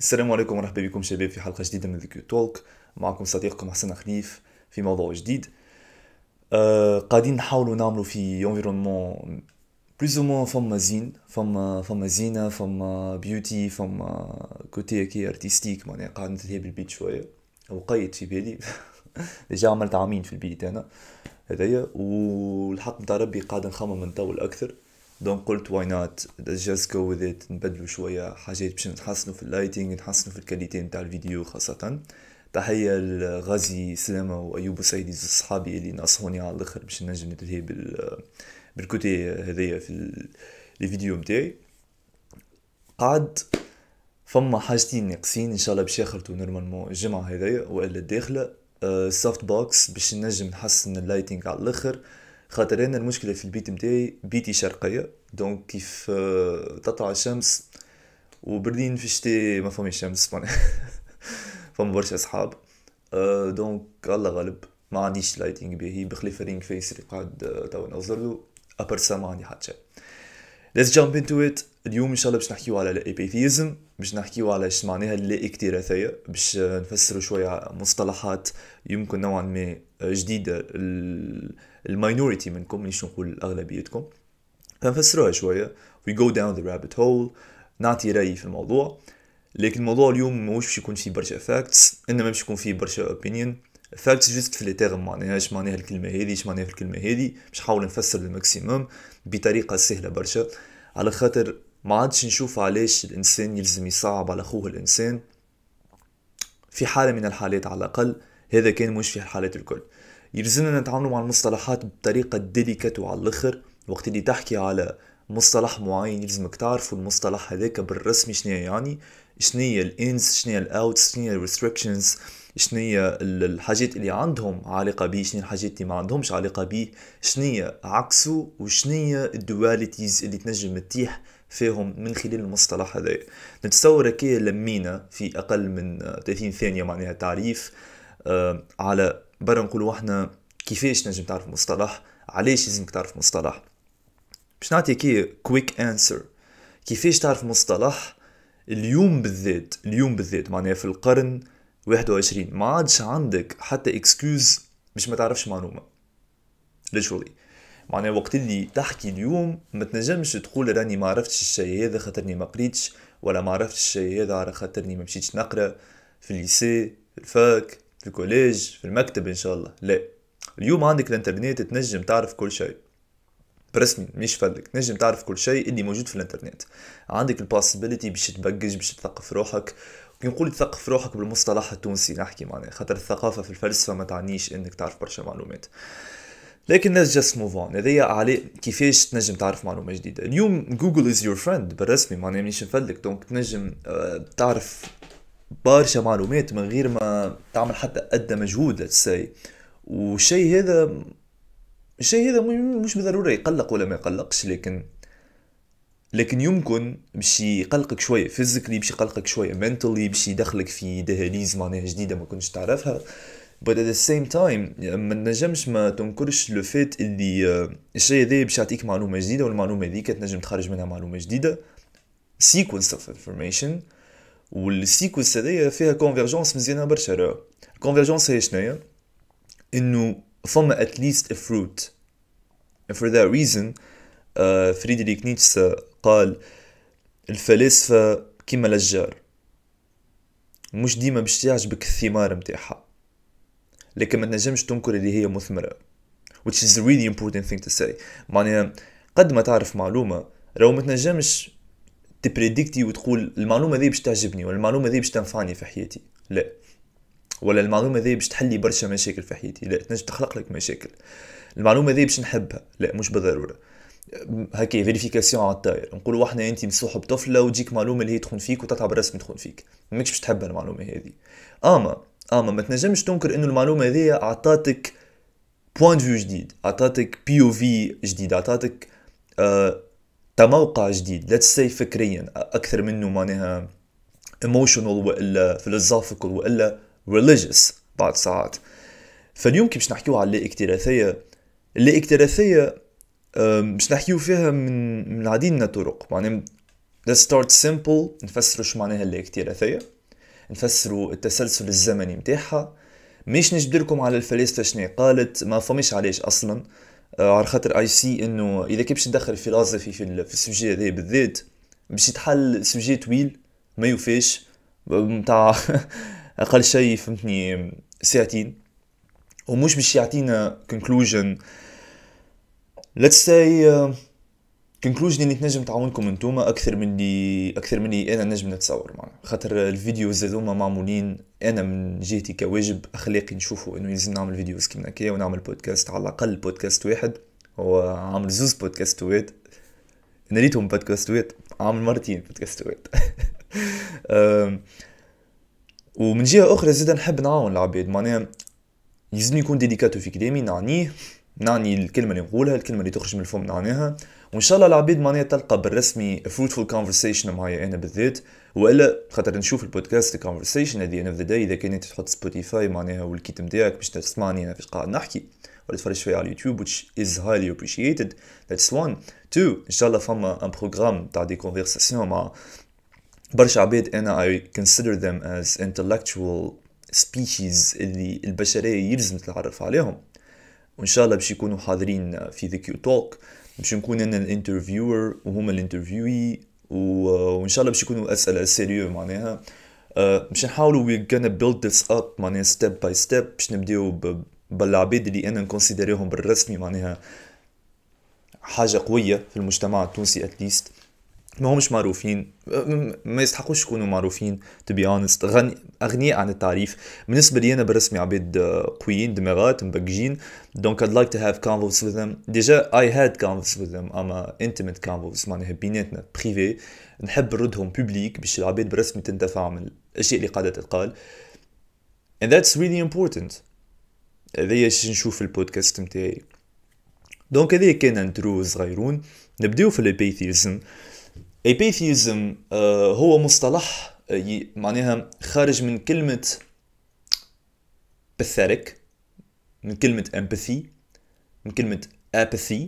السلام عليكم ورحبا بكم شباب في حلقة جديدة من ذكي تولك معكم صديقكم حسن خليف في موضوع جديد آه قاعدين نحاولوا نعملوا في انفيرونمون بلوز او موان فما زين فما فما زينة فما بيوتي فما كوتي كي ارتستيك معناها قاعد نتلهي بالبيت شوية وقيت في بالي ديجا عملت عامين في البيت انا هذايا والحق نتاع ربي قاعد نخمم من طول اكثر دونك قلت واي نوت جاست جو وذ ات نبدلو شويه حاجات باش نحسنوا في اللايتينغ نحسنوا في الكاليتي نتاع الفيديو خاصه تحية لغازي سلامة وأيوب سيدي صحابي اللي ناصحوني على الآخر باش نجم نتلهي بال بالكوتي هذايا في الفيديو متاعي قعد فما حاجتين ناقصين ان شاء الله باش يخلطوا نورمالمون الجمعه هذايا والا الداخله السوفت أه، بوكس باش نجم نحسن اللايتينغ على الاخر خاطر انا المشكله في البيت نتاعي بيتي شرقيه دونك كيف آه، تطلع الشمس وبرلين في الشتاء ما فماش شمس فما برشا اصحاب دونك آه، الله غالب ما عنديش لايتينغ باهي بخلاف رينغ فيس اللي قاعد آه، توا نظر له ابر سا ما عندي حتى شيء ليتس جامب انتو ات اليوم ان شاء الله باش نحكيو على الابيثيزم باش نحكيو على اش معناها اللا اكتراثيه باش نفسروا شويه مصطلحات يمكن نوعا ما جديده الماينوريتي منكم مانيش نقول اغلبيتكم فنفسروها شويه وي جو داون ذا رابيت هول نعطي رايي في الموضوع لكن الموضوع اليوم ماهوش باش يكون فيه برشا فاكتس انما باش يكون فيه برشا اوبينيون فاكتس جست في لي معناها اش معناها الكلمه هذه اش معناها الكلمه هذه باش نحاول نفسر الماكسيموم بطريقه سهله برشا على خاطر ما عادش نشوف علاش الانسان يلزم يصعب على خوه الانسان في حاله من الحالات على الاقل هذا كان مش في الحالات الكل يلزمنا نتعاملوا مع المصطلحات بطريقة ديليكت وعلى الآخر وقت اللي تحكي على مصطلح معين يلزمك تعرفوا المصطلح هذاك بالرسمي شنية يعني شنية الانس شنو الاوت الاوتس الريستريكشنز شنية الحاجات اللي عندهم علاقه به شنية الحاجات اللي ما عندهمش علاقه به شنية عكسه وشنية الدواليتيز اللي تنجم تتيح فيهم من خلال المصطلح هذا نتصور كي لمينا في اقل من 30 ثانيه معناها تعريف آه، على برا نقولوا احنا كيفاش نجم تعرف مصطلح علاش لازمك تعرف مصطلح باش نعطيك كويك انسر كيفاش تعرف مصطلح اليوم بالذات اليوم بالذات معناها في القرن 21 ما عادش عندك حتى اكسكيوز باش ما تعرفش معلومه literally معناها وقت اللي تحكي اليوم ما تنجمش تقول راني ما عرفتش الشيء هذا خاطرني ما قريتش ولا ما عرفتش الشيء هذا على خاطرني ما مشيتش نقرا في الليسي الفاك في الكوليج في المكتب ان شاء الله لا اليوم عندك الانترنت تنجم تعرف كل شيء برسمي مش فلك تنجم تعرف كل شيء اللي موجود في الانترنت عندك البوسيبيليتي باش تبقج باش تثقف روحك كي نقول تثقف روحك بالمصطلح التونسي نحكي معناها خاطر الثقافه في الفلسفه ما تعنيش انك تعرف برشا معلومات لكن الناس جاست موف اون هذايا على كيفاش تنجم تعرف معلومه جديده اليوم جوجل از يور فريند بالرسمي معناها مانيش نفلك دونك تنجم آه، تعرف برشا معلومات من غير ما تعمل حتى أدى مجهود لتساي والشيء هذا الشيء هذا مش بالضرورة يقلق ولا ما يقلقش لكن لكن يمكن باش يقلقك شويه فيزيكلي باش يقلقك شويه منتلي باش يدخلك في دهاليز معناها جديده ما كنتش تعرفها but at the same time ما نجمش ما تنكرش لو فات اللي آه، الشيء هذا باش يعطيك معلومه جديده والمعلومه هذيك تنجم تخرج منها معلومه جديده sequence of information والسيكونس هذيا فيها كونفرجونس مزيانه برشا راه الكونفرجونس هي شناهي انه فما fruit فروت for that reason uh, فريدريك نيتس قال الفلاسفة كيما الأشجار مش ديما باش تعجبك الثمار متاعها لكن ما تنجمش تنكر اللي هي مثمرة which is a really important thing to say معناها قد ما تعرف معلومة لو ما تنجمش تبريديكتي وتقول المعلومه ذي باش تعجبني ولا المعلومه ذي باش تنفعني في حياتي لا ولا المعلومه ذي باش تحلي برشا مشاكل في حياتي لا تنجم تخلق لك مشاكل المعلومه ذي باش نحبها لا مش بالضروره هكا فيريفيكاسيون على الطاير نقولوا احنا انت مصاحب طفله وتجيك معلومه اللي هي تخون فيك وتتعب رسم تخون فيك ماكش باش تحب المعلومه هذه اما اما ما تنجمش تنكر انه المعلومه هذه عطاتك بوان فيو جديد عطاتك بي او في جديد عطاتك آه تموقع جديد ليتس سي فكريا اكثر منه معناها ايموشنال والا فيلوسوفيكال والا ريليجيوس بعد ساعات فاليوم كي باش نحكيو على الاكتراثيه الاكتراثيه باش نحكيو فيها من من عديد طرق معناها let's start simple نفسروا شو معناها الاكتراثيه نفسروا التسلسل الزمني متاعها مش نجبدلكم على الفلاسفه شنو قالت ما فماش علاش اصلا آه، على خاطر اي سي انه اذا كي باش تدخل الفلاسفي في, في السوجي هذا بالذات باش يتحل سوجي طويل ما يوفاش متاع اقل شيء فهمتني ساعتين ومش باش يعطينا كونكلوجن ليتس say uh, كونكلوجن اللي تنجم تعاونكم انتوما اكثر من اللي اكثر من اللي انا نجم نتصور معناها خاطر الفيديوز هذوما معمولين انا من جهتي كواجب اخلاقي نشوفوا انه يلزم نعمل فيديوز كيما هكايا ونعمل بودكاست على الاقل بودكاست واحد وعامل زوز بودكاستوات نريتهم بودكاستوات عامل مرتين بودكاستوات ومن جهه اخرى زاد نحب نعاون العباد معناها يلزم يكون ديديكاتو في كلامي نعنيه نعني الكلمه اللي نقولها الكلمه اللي تخرج من الفم نعناها وان شاء الله العبيد معناها تلقى بالرسمي فروتفول كونفرسيشن معايا انا بالذات والا خاطر نشوف البودكاست كونفرسيشن هذه انا في اذا كانت تحط سبوتيفاي معناها والكيت نتاعك باش تسمعني انا فاش قاعد نحكي ولا تفرج شويه على اليوتيوب which is highly appreciated that's one two ان شاء الله فما ان بروغرام تاع دي كونفرساسيون مع برشا عباد انا I consider them as intellectual species اللي البشريه يلزم تتعرف عليهم وان شاء الله باش يكونوا حاضرين في ذا كيو توك باش نكون انا الانترفيور وهما الانترفيوي وان شاء الله باش يكونوا اسئله سيريو معناها أه، باش نحاولوا وي gonna بيلد ذس اب معناها ستيب باي ستيب باش نبداو بالعباد اللي انا نكونسيديريهم بالرسمي معناها حاجه قويه في المجتمع التونسي اتليست ما همش معروفين ما يستحقوش يكونوا معروفين تو بي اونست اغنياء عن التعريف بالنسبه لي انا برسمي عباد قويين آه، دماغات مبكجين دونك I'd like to have convos with them ديجا I had convos with them اما intimate convos معناها بيناتنا بريفي نحب نردهم بوبليك باش العباد برسمي تنتفع من الاشياء اللي قاعده تتقال and that's really important هذايا نشوف البودكاست نتاعي دونك هذايا كان انترو صغيرون نبداو في الابيثيزم ايبيثيزم uh, هو مصطلح uh, معناها خارج من كلمة pathetic من كلمة empathy من كلمة apathy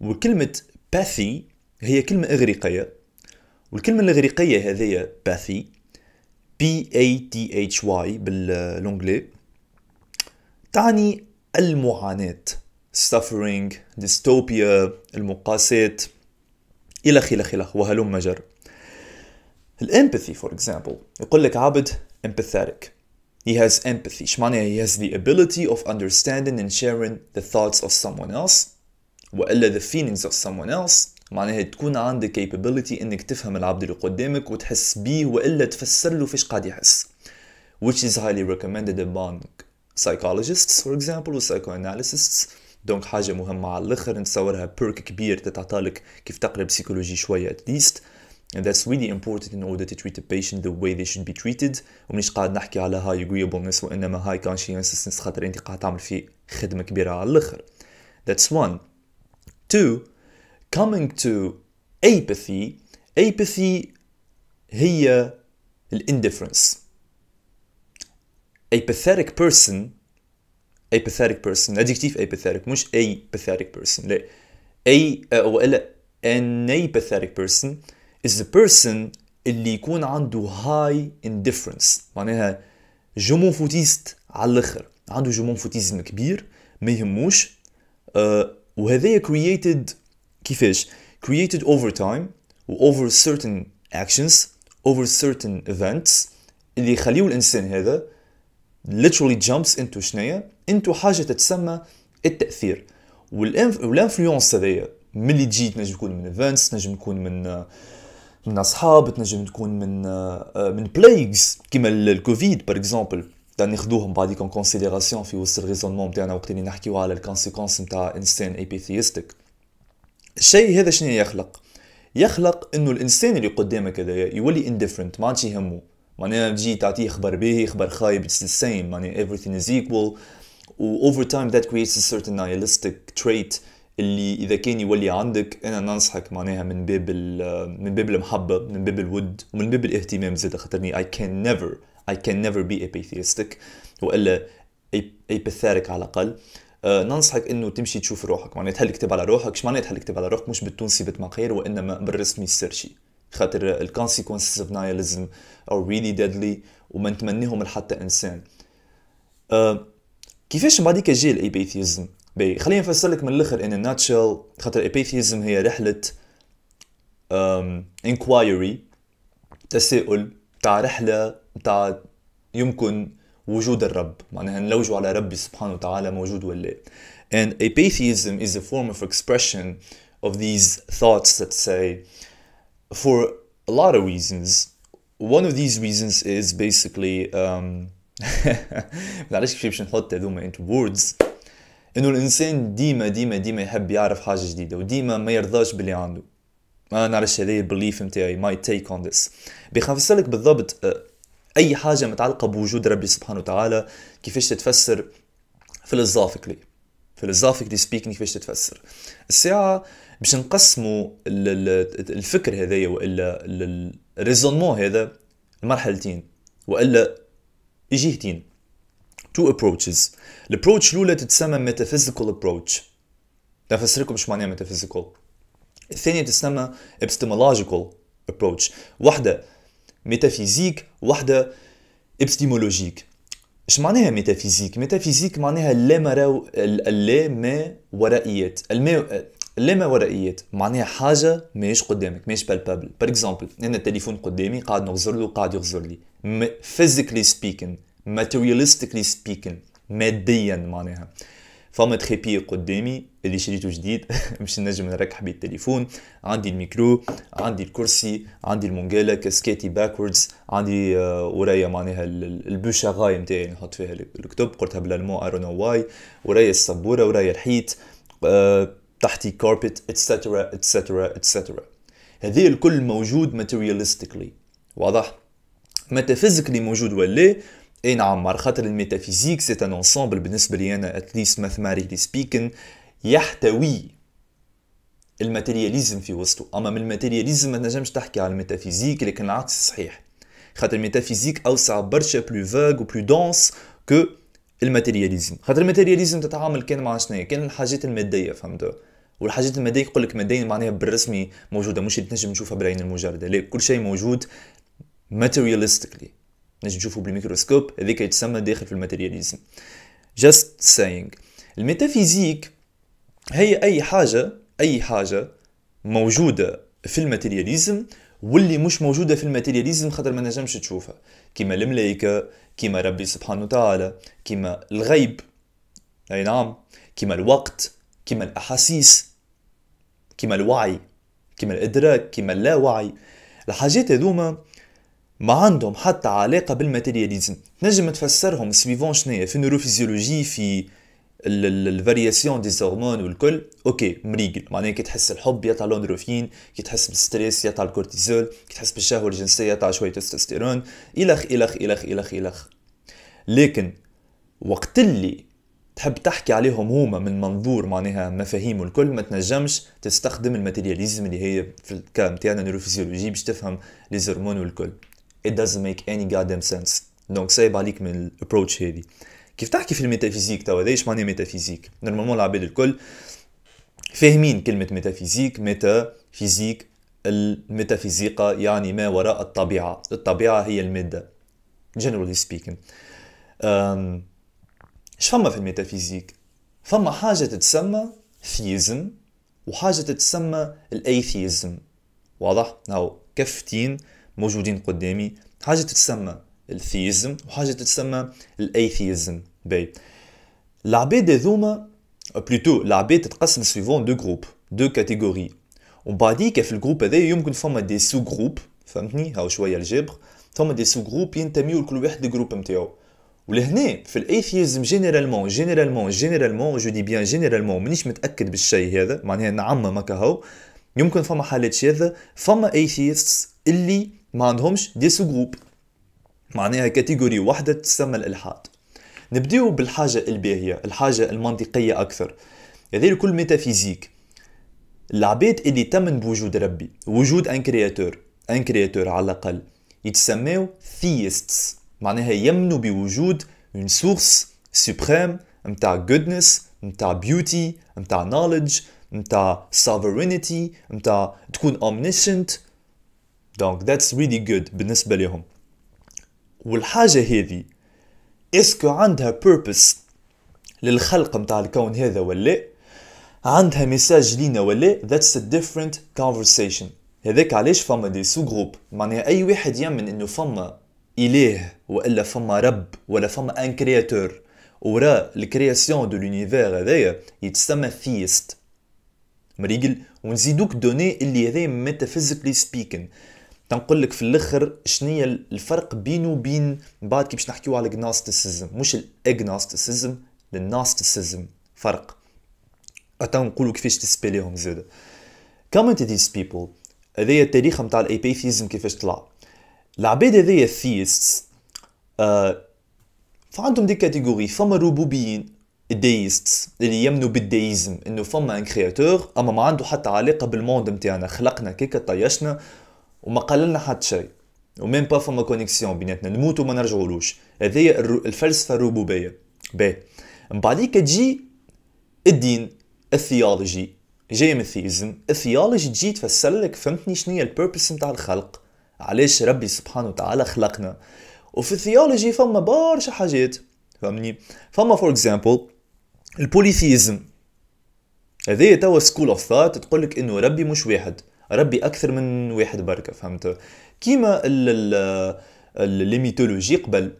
وكلمة pathy هي كلمة إغريقية والكلمة الإغريقية هذه pathy p a t h y باللونجلي تعني المعاناة suffering dystopia المقاسات الى خلة خلة وهلم جر الامباثي فور اكزامبل يقول لك عبد empathetic He has empathy ايش معناها he has the ability of understanding and sharing the thoughts of someone else والا the feelings of someone else معناها تكون عندك capability انك تفهم العبد اللي قدامك وتحس بيه والا تفسر له فيش قاعد يحس which is highly recommended among psychologists for example و psychoanalysts دونك حاجه مهمه على الاخر نتصورها بيرك كبير تتعطالك كيف تقرا بسيكولوجي شويه at least And that's really important in order to treat a patient the way they should be treated ومنيش قاعد نحكي على هاي agreeableness وإنما هاي conscientiousness خاطر أنت قاعد تعمل في خدمة كبيرة على الآخر. That's one. Two, coming to apathy. Apathy هي ال indifference. A pathetic person apathetic person adjective apathetic مش a pathetic person لا a الا an apathetic person is the person اللي يكون عنده high indifference معناها جمون فوتيست على الاخر عنده جمون فوتيزم كبير ما يهموش أه وهذايا created كيفاش created over time و over certain actions over certain events اللي يخليو الانسان هذا literally jumps into شنايا into حاجه تتسمى التاثير والانفلونس هذايا ملي تجي تنجم تكون من events تنجم تكون من من اصحاب تنجم تكون من آه، من plagues كيما الكوفيد باغ اكزومبل ناخذوهم بعد يكون كونسيديراسيون في وسط الريزونمون تاعنا وقت اللي نحكيو على الكونسيكونس نتاع انسان إبيثيستك الشيء هذا شنو يخلق يخلق انه الانسان اللي قدامك هذايا يولي indifferent ما عادش يهمه معناها تجي تعطيه خبر باهي خبر خايب it's the same معناها everything is equal و over time that creates a certain nihilistic trait اللي اذا كان يولي عندك انا ننصحك معناها من باب من باب المحبه من باب الود ومن باب الاهتمام زاد خاطرني I can never I can never be apatheistic والا apathetic على الاقل أه ننصحك انه تمشي تشوف روحك معناها تحل كتاب على روحك اش معناها تحل كتاب على روحك مش بالتونسي بتمقير وانما بالرسمي السرشي خاطر الكونسيكونسز اوف نايلزم او ريلي ديدلي وما نتمنيهم لحتى انسان أه كيفاش من بعديك جي الايبيثيزم بي خلينا نفسر لك من الاخر ان ناتشل خاطر الايبيثيزم هي رحله انكوايري تساؤل تاع رحله تاع يمكن وجود الرب معناها نلوجوا على ربي سبحانه وتعالى موجود ولا لا and apatheism is a form of expression of these thoughts that say for a lot of reasons one of these reasons is basically um, معلش كيفاش نحط هذوما into words انه الانسان ديما ديما ديما يحب يعرف حاجه جديده وديما ما يرضاش باللي عنده ما نعرفش هذا البليف نتاعي ماي تيك اون ذس بخافس لك بالضبط آه، اي حاجه متعلقه بوجود ربي سبحانه وتعالى كيفاش تتفسر فيلوزوفيكلي فيلوزوفيكلي سبيكينغ كيفاش تتفسر الساعه باش نقسموا الفكر هذايا والا الريزونمون هذا المرحلتين والا جهتين تو ابروتشز الابروتش الاولى تتسمى ميتافيزيكال ابروتش نفسر لكم ايش معناها ميتافيزيكال الثانيه تسمى ابستيمولوجيكال ابروتش واحده ميتافيزيك واحده ابستيمولوجيك اش معناها ميتافيزيك ميتافيزيك معناها ما وراء اللا ما ورائيات الما لما ورائيات معناها حاجه ماهيش قدامك ماهيش بالبابل بار اكزومبل انا التليفون قدامي قاعد نغزر له وقاعد يغزر لي فيزيكلي سبيكن ماتيريالستيكلي سبيكين ماديا معناها فما تخيبي قدامي اللي شريته جديد مش نجم نركح بيه التليفون عندي الميكرو عندي الكرسي عندي المونجالا كاسكيتي باكوردز عندي آه، ورايا معناها البوشاغاي نتاعي نحط فيها الكتب قلتها بالالمون اي نو واي ورايا السبوره ورايا الحيط آه، تحتي كاربت اتسترا اتسترا اتسترا هذه الكل موجود ماتيريالستيكلي واضح ميتافيزيكلي موجود ولا اي نعم مار خاطر الميتافيزيك سي ان انسامبل بالنسبه لي انا اتليست ماثماتيكلي سبيكن يحتوي الماتيرياليزم في وسطه اما من الماتيرياليزم ما نجمش تحكي على الميتافيزيك لكن العكس صحيح خاطر الميتافيزيك اوسع برشا بلو فاغ وبلو دونس كو الماتيرياليزم خاطر الماتيرياليزم تتعامل كان مع شنو كان الحاجات الماديه فهمتوا والحاجات الماديه يقول لك ماديا معناها بالرسمي موجوده مش تنجم تشوفها بالعين المجرده لا كل شيء موجود ماتيريالستيكلي نجم نشوفه بالميكروسكوب هذيك يتسمى داخل في الماتيرياليزم جاست سينغ الميتافيزيك هي اي حاجه اي حاجه موجوده في الماتيرياليزم واللي مش موجودة في الماتيرياليزم خاطر ما نجمش تشوفها كيما الملائكة كيما ربي سبحانه وتعالى كيما الغيب أي نعم كيما الوقت كيما الأحاسيس كيما الوعي كيما الادراك كيما اللاوعي الحاجات هذوما ما عندهم حتى علاقة بالماتيرياليزم نجم تفسرهم سويفون شنيا في نوروفيزيولوجي في الفارياسيون دي هرمون والكل اوكي مريقل معناها كي تحس الحب يطلع لوندروفين كي تحس بالستريس يطلع الكورتيزول كي تحس بالشهوه الجنسيه يطلع شويه تستوستيرون الخ الخ الخ الخ الخ لكن وقت اللي تحب تحكي عليهم هما من منظور معناها مفاهيم الكل ما تنجمش تستخدم الماتيرياليزم اللي هي في الكلام تاعنا نيروفيزيولوجي باش تفهم لي زرمون والكل it doesn't make any goddamn sense دونك سايب عليك من الابروتش هذه كيف تحكي في الميتافيزيك توا ايش معناها ميتافيزيك نورمالمون العباد الكل فاهمين كلمه ميتافيزيك ميتا فيزيك الميتافيزيقا يعني ما وراء الطبيعه الطبيعه هي الماده generally speaking um, فما في الميتافيزيك فما حاجة تتسمى ثيزم وحاجة تتسمى الايثيزم واضح ناو كفتين موجودين قدامي حاجة تتسمى الثيزم وحاجة تتسمى الايثيزم باي العباد ذوما بلوتو العباد تتقسم سيفون دو جروب دو كاتيجوري وبعديك في الجروب هذا يمكن فما دي سو جروب فهمتني هاو شويه الجبر فما دي سو جروب ينتميو لكل واحد جروب نتاعو ولهنا في الايثيزم جينيرالمون جينيرالمون جينيرالمون جو دي بيان جينيرالمون مانيش متاكد بالشيء هذا معناها نعمم ما كهو يمكن فما حالات شاذه فما ايثيستس اللي ما عندهمش دي سو جروب معناها كاتيجوري واحده تسمى الالحاد نبداو بالحاجه الباهيه الحاجه المنطقيه اكثر هذا الكل ميتافيزيك العباد اللي تمن بوجود ربي وجود ان كرياتور ان كرياتور على الاقل يتسماو ثيستس معناها يمنوا بوجود اون سورس سوبريم نتاع جودنس نتاع بيوتي نتاع نوليدج نتاع sovereignty نتاع تكون omniscient دونك ذاتس ريلي جود بالنسبه لهم والحاجه هذه اسكو عندها بيربس للخلق نتاع الكون هذا ولا عندها ميساج لينا ولا ذاتس ا ديفرنت كونفرسيشن هذاك علاش فما دي سو جروب معناها اي واحد يمن انه فما إله وإلا فما رب ولا فما أن كرياتور ورا الكرياسيون دو لونيفير هذايا يتسمى ثيست مريقل ونزيدوك دوني اللي هذايا ميتافيزيكلي سبيكن تنقول لك في الاخر شنو الفرق بينه وبين بعد كي باش نحكيو على الجناستيسيزم مش الاجناستيسيزم للناستيسيزم فرق حتى نقولوا كيفاش تسبيليهم زاد كومنتيز بيبل هذايا التاريخ نتاع الايبيثيزم كيفاش طلع العباد هذيا الثيست آه فعندهم دي كاتيجوري فما الربوبيين الديست اللي يمنوا بالديزم انه فما ان كرياتور اما ما عنده حتى علاقه بالموند نتاعنا خلقنا كيكا طيشنا وما قللنا حتى شيء وميم با فما كونيكسيون بيناتنا نموت وما نرجعولوش هذيا الفلسفه الربوبيه باهي من بعديك تجي الدين الثيولوجي جاي من الثيزم الثيولوجي تجي تفسر لك فهمتني شنو هي البيربس نتاع الخلق علاش ربي سبحانه وتعالى خلقنا وفي الثيولوجي فما برشا حاجات فهمني فما فور اكزامبل البوليثيزم هذايا توا سكول اوف ثات تقول لك انه ربي مش واحد ربي اكثر من واحد بركه فهمت كيما الميثولوجي قبل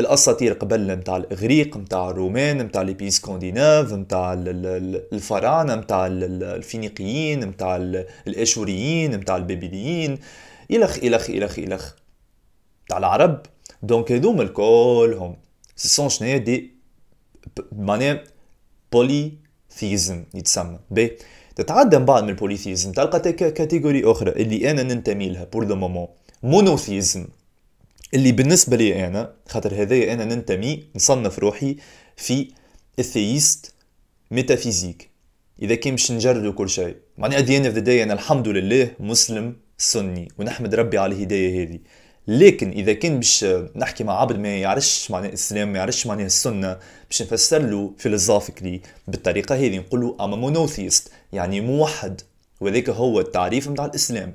الاساطير قبل نتاع الاغريق نتاع الرومان نتاع لي سكانديناف نتاع الفراعنه نتاع الفينيقيين نتاع الاشوريين نتاع البابليين الخ الخ الخ الخ تاع العرب دونك هذوما الكلهم سون شنيا دي معناها بوليثيزم يتسمى بي تتعدى من بعد من البوليثيزم تلقى كاتيجوري اخرى اللي انا ننتمي لها بور لو مومون مونوثيزم اللي بالنسبه لي انا خاطر هذايا انا ننتمي نصنف روحي في الثيست ميتافيزيك اذا كان باش نجرد كل شيء معناها at the end انا الحمد لله مسلم سني ونحمد ربي على الهدايه هذه لكن اذا كان باش نحكي مع عبد ما يعرفش معنى الاسلام ما يعرفش معنى السنه باش نفسر له فيلوزوفيكلي بالطريقه هذه نقول له اما مونوثيست يعني موحد وذاك هو التعريف متاع الاسلام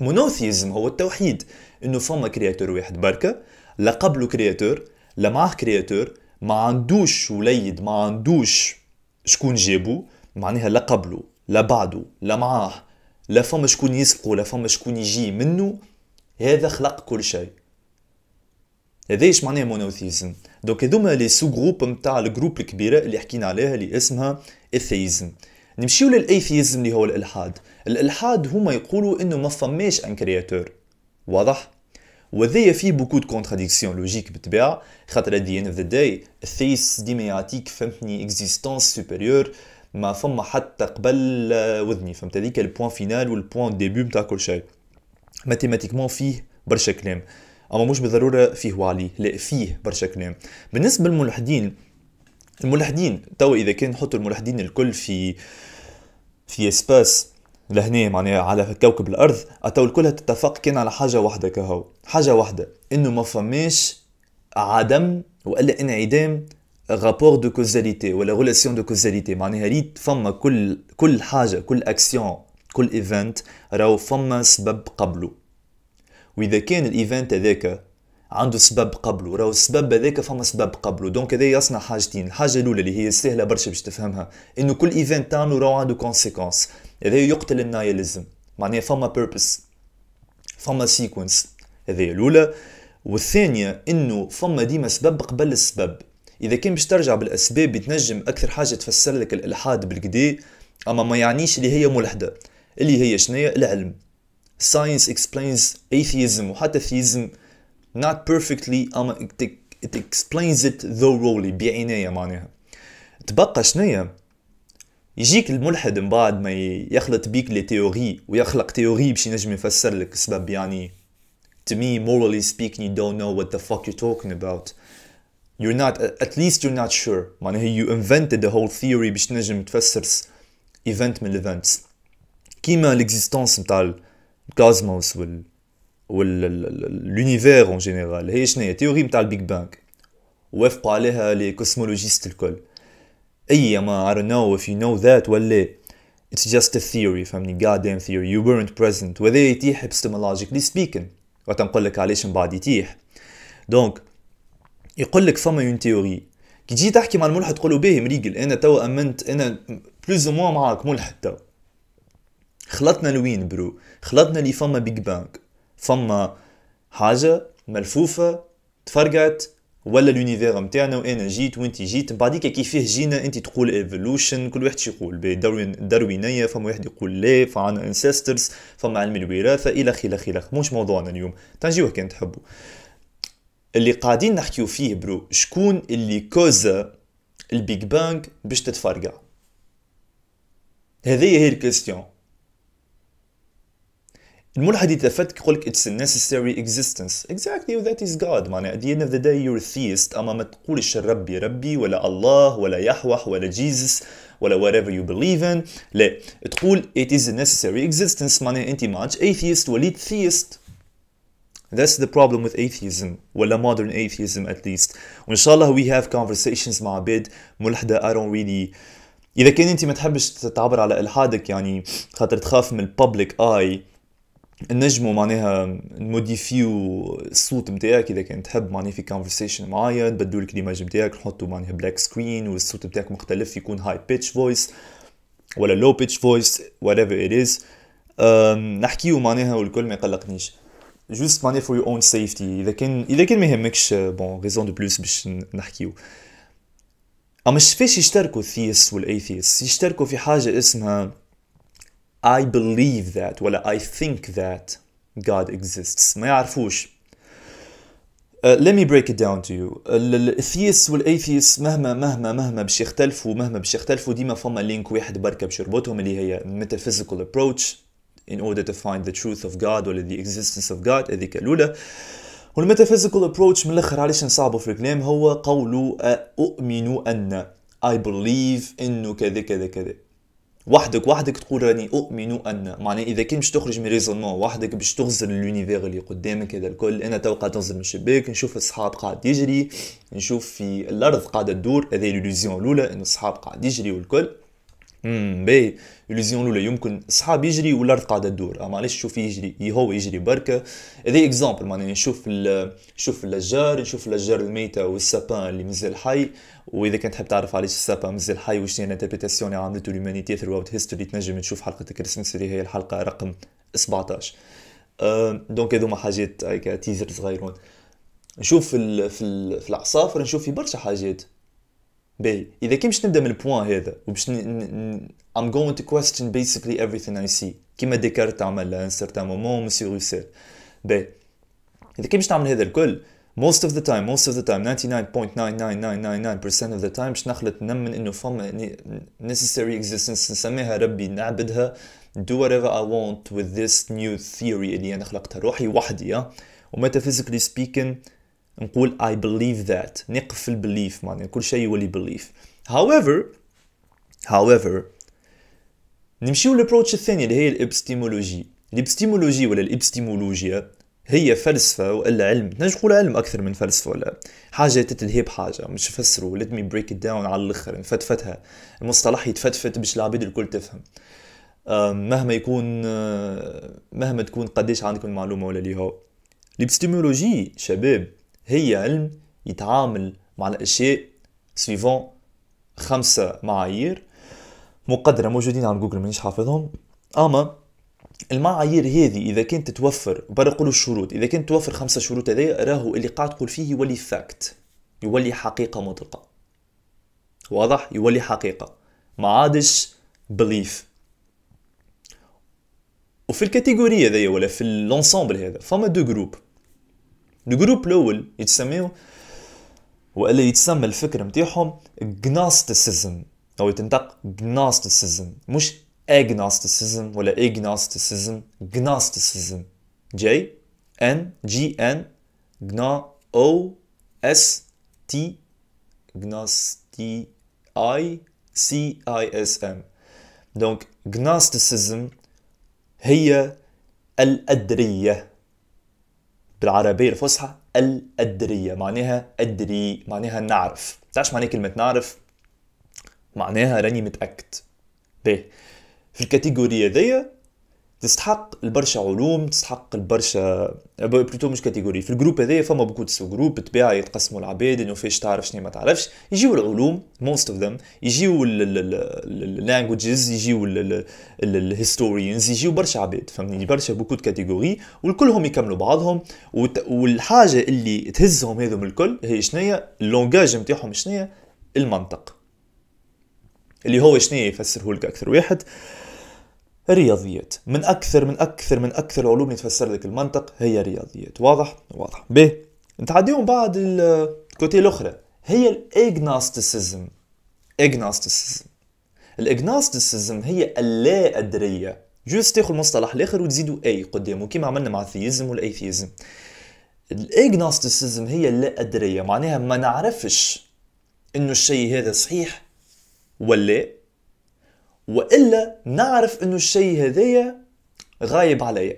مونوثيزم هو التوحيد انه فما كرياتور واحد بركه لا قبله كرياتور لا معاه كرياتور ما عندوش وليد ما عندوش شكون جابو معناها لا قبله لا بعده لا معاه لا فما شكون يسبقو لا فما شكون يجي منه هذا خلق كل شيء هذا ايش معناه مونوثيزم دونك هذوما لي سو جروب نتاع الجروب الكبيره اللي حكينا عليها اللي اسمها الثيزم نمشيو للايثيزم اللي هو الالحاد الالحاد هما يقولوا انه ما فماش ان كرياتور واضح وذي فيه بوكو دو كونتراديكسيون لوجيك بالطبيعه خاطر دي ان اوف ذا داي الثيس ديما يعطيك فهمتني اكزيستونس سوبيريور ما فما حتى قبل وذني فهمت هذيك البوان فينال والبوان ديبي نتاع كل شيء ماتيماتيكمون فيه برشا كلام اما مش بالضروره فيه وعلي لا فيه برشا كلام بالنسبه للملحدين الملحدين توا اذا كان نحطوا الملحدين الكل في في اسباس لهنا معناها على كوكب الارض اتو الكل تتفق كان على حاجه واحده كهو حاجه واحده انه ما فماش عدم والا انعدام رابور دو كوزاليتي ولا ريلاسيون دو كوزاليتي معناها ريت فما كل كل حاجه كل اكسيون كل ايفنت راهو فما سبب قبله واذا كان الايفنت هذاك عنده سبب قبله راهو السبب هذاك فما سبب قبله دونك هذا يصنع حاجتين الحاجه الاولى اللي هي سهله برشا باش تفهمها انه كل ايفنت تاعنا راهو عنده كونسيكونس هذا يقتل النايلزم معناها فما بيربس فما سيكونس هذه الاولى والثانيه انه فما ديما سبب قبل السبب اذا كان باش ترجع بالاسباب بتنجم اكثر حاجه تفسر لك الالحاد بالكدي اما ما يعنيش اللي هي ملحده اللي هي شنية العلم science explains atheism وحتى theism not perfectly اما it explains it thoroughly بعناية معناها تبقى شنية يجيك الملحد من بعد ما يخلط بيك لي تيوري ويخلق تيوري باش ينجم يفسر لك السبب يعني to me morally speaking you don't know what the fuck you're talking about you're not at least you're not sure معناها you invented the whole theory باش تنجم تفسر event من events كيما الاكزيستونس نتاع الكوزموس وال وال لونيفير اون جينيرال هي شنو هي تيوري نتاع البيج بانك وافقوا عليها لي كوسمولوجيست الكل اي اما I don't know if you know that ولا it's just a theory فهمني goddamn theory you weren't present وذا يتيح epistemologically speaking وتنقول لك علاش من بعد يتيح دونك يقول لك فما اون تيوري كي تجي تحكي مع الملحد تقول له باهي مريقل انا توا امنت انا بلوز موا معاك ملحد توا خلطنا لوين برو خلطنا لي فما بيج بانك فما حاجه ملفوفه تفرقعت ولا الونيفير نتاعنا وانا جيت وانت جيت بعديك كيفاه جينا انت تقول ايفولوشن كل واحد يقول داروين داروينيه فما واحد يقول لا فعنا انسيسترز فما علم الوراثه الى اخره الى اخره مش موضوعنا اليوم تنجيوه كان تحبوا اللي قاعدين نحكيو فيه برو شكون اللي كوزا البيج بانج باش تتفرقع هذه هي الكيستيون الملحد يتفت يقول لك it's a necessary existence exactly that is God معناها at the end of the day you're a theist أما ما تقولش ربي ربي ولا الله ولا يحوح ولا جيزس ولا whatever you believe in لا تقول it is a necessary existence معناها أنت ما عادش atheist وليت theist That's the problem with atheism ولا modern atheism at least وإن شاء الله we have conversations مع عباد ملحدة I don't really إذا كان أنت ما تحبش تعبر على إلحادك يعني خاطر تخاف من public eye نجمو معناها نموديفيو الصوت نتاعك اذا كان تحب معناها في كونفرسيشن معايا نبدلو لك الايماج نتاعك نحطو معناها بلاك سكرين والصوت نتاعك مختلف يكون هاي بيتش فويس ولا لو بيتش فويس وات ايفر ات از نحكيو معناها والكل ما يقلقنيش جوست ماني فور يور اون سيفتي اذا كان اذا كان ما يهمكش بون ريزون دو بلوس باش نحكيو اما شفاش يشتركوا الثيس والايثيس يشتركوا في حاجه اسمها I believe that ولا I think that God exists ما يعرفوش Uh, let me break it down to you الثيس والايثيس مهما مهما مهما باش يختلفوا مهما باش يختلفوا ديما فما لينك واحد بركه باش يربطهم اللي هي metaphysical approach in order to find the truth of God ولا the existence of God هذيك الأولى والميتافيزيكال ابروتش من الاخر علاش نصعبوا في الكلام هو قول اؤمن ان اي بليف انه كذا كذا كذا وحدك وحدك تقول راني اؤمن ان معناه اذا كان باش تخرج من ريزونمون وحدك باش تغزل الونيفير اللي قدامك هذا الكل انا تو قاعد نغزل من الشباك نشوف الصحاب قاعد يجري نشوف في الارض قاعده تدور هذه ليلوزيون الاولى انه الصحاب قاعد يجري والكل امم باهي الليزيون الاولى يمكن صحاب يجري والارض قاعده تدور اما علاش شوف يجري هو يجري بركه هذا اكزامبل معناها نشوف نشوف الاشجار نشوف الاشجار الميته والسابان اللي مازال حي واذا كنت تحب تعرف علاش السابان مازال حي وشنو هي الانتربريتاسيون اللي عملته اليومانيتي ثرو اوت هيستوري تنجم تشوف حلقه الكريسماس اللي هي الحلقه رقم 17 دونك هذوما حاجات هكا تيزر صغيرون نشوف في, في, في العصافر نشوف في برشا حاجات باهي اذا كي مش نبدا من البوان هذا وباش ن... I'm going to question basically everything I see كيما ديكارت عمل ان سيرتان مومون مسيو روسيل باهي اذا كي مش نعمل هذا الكل most of the time most of the time 99.99999% of the time باش نخلط نمن انه فما necessary existence نسميها ربي نعبدها do whatever I want with this new theory اللي انا خلقتها روحي وحدي ها وميتافيزيكلي speaking نقول I believe that نقف في البليف معناها كل شيء يولي بليف however however نمشيو للابروتش الثاني اللي هي الابستيمولوجي الابستيمولوجي ولا الابستيمولوجيا هي فلسفه ولا علم نجم نقول علم اكثر من فلسفه ولا حاجه تتلهي بحاجه مش نفسروا ليت مي بريك داون على الاخر نفتفتها المصطلح يتفتفت باش العباد الكل تفهم مهما يكون آه، مهما تكون قديش عندك المعلومه ولا اللي هو الابستيمولوجي شباب هي علم يتعامل مع الأشياء سيفون خمسة معايير مقدرة موجودين على جوجل مانيش حافظهم أما المعايير هذه اذا كانت تتوفر برا نقولوا الشروط اذا كانت توفر خمسه شروط هذايا راهو اللي قاعد تقول فيه يولي فاكت يولي حقيقه مطلقه واضح يولي حقيقه ما عادش بليف وفي الكاتيجوري هذايا ولا في الانسامبل هذا فما دو جروب الجروب الاول يتسميو والا يتسمى الفكر نتاعهم جناستيسيزم او يتنطق جناستيسيزم مش agnosticism ولا agnosticism gnosticism J N G N جنا O S T جناستي I C I S M donc gnosticism هي الأدرية بالعربية الفصحى الأدرية معناها أدري معناها نعرف تعرف معناها كلمة نعرف معناها راني متأكد باهي في الكاتيجوري هذيا تستحق البرشا علوم تستحق البرشا بلوتو مش كاتيجوري في الجروب هذايا فما بوكو سو جروب تبيع يتقسموا العباد انه فاش تعرف شنو ما تعرفش يجيو العلوم موست اوف ذم يجيو اللانجويجز يجيو الهيستوريانز يجيو برشا عباد فهمني برشا بوكو كاتيجوري والكلهم يكملوا بعضهم والحاجه اللي تهزهم هذوم الكل هي شنيا اللونجاج نتاعهم شنيا المنطق اللي هو شنيا يفسره لك اكثر واحد آه الرياضيات من اكثر من اكثر من اكثر العلوم اللي تفسر لك المنطق هي الرياضيات واضح واضح ب نتعديهم بعد الكوتي الاخرى هي الاجناستيسيزم اجناستيسيزم الاجناستيسيزم هي اللا ادريه جوست تاخذ المصطلح الاخر وتزيدوا اي قدامه كيما عملنا مع الثيزم والايثيزم الاجناستيسيزم هي اللا ادريه معناها ما نعرفش انه الشيء هذا صحيح ولا والا نعرف انه الشيء هذايا غايب عليا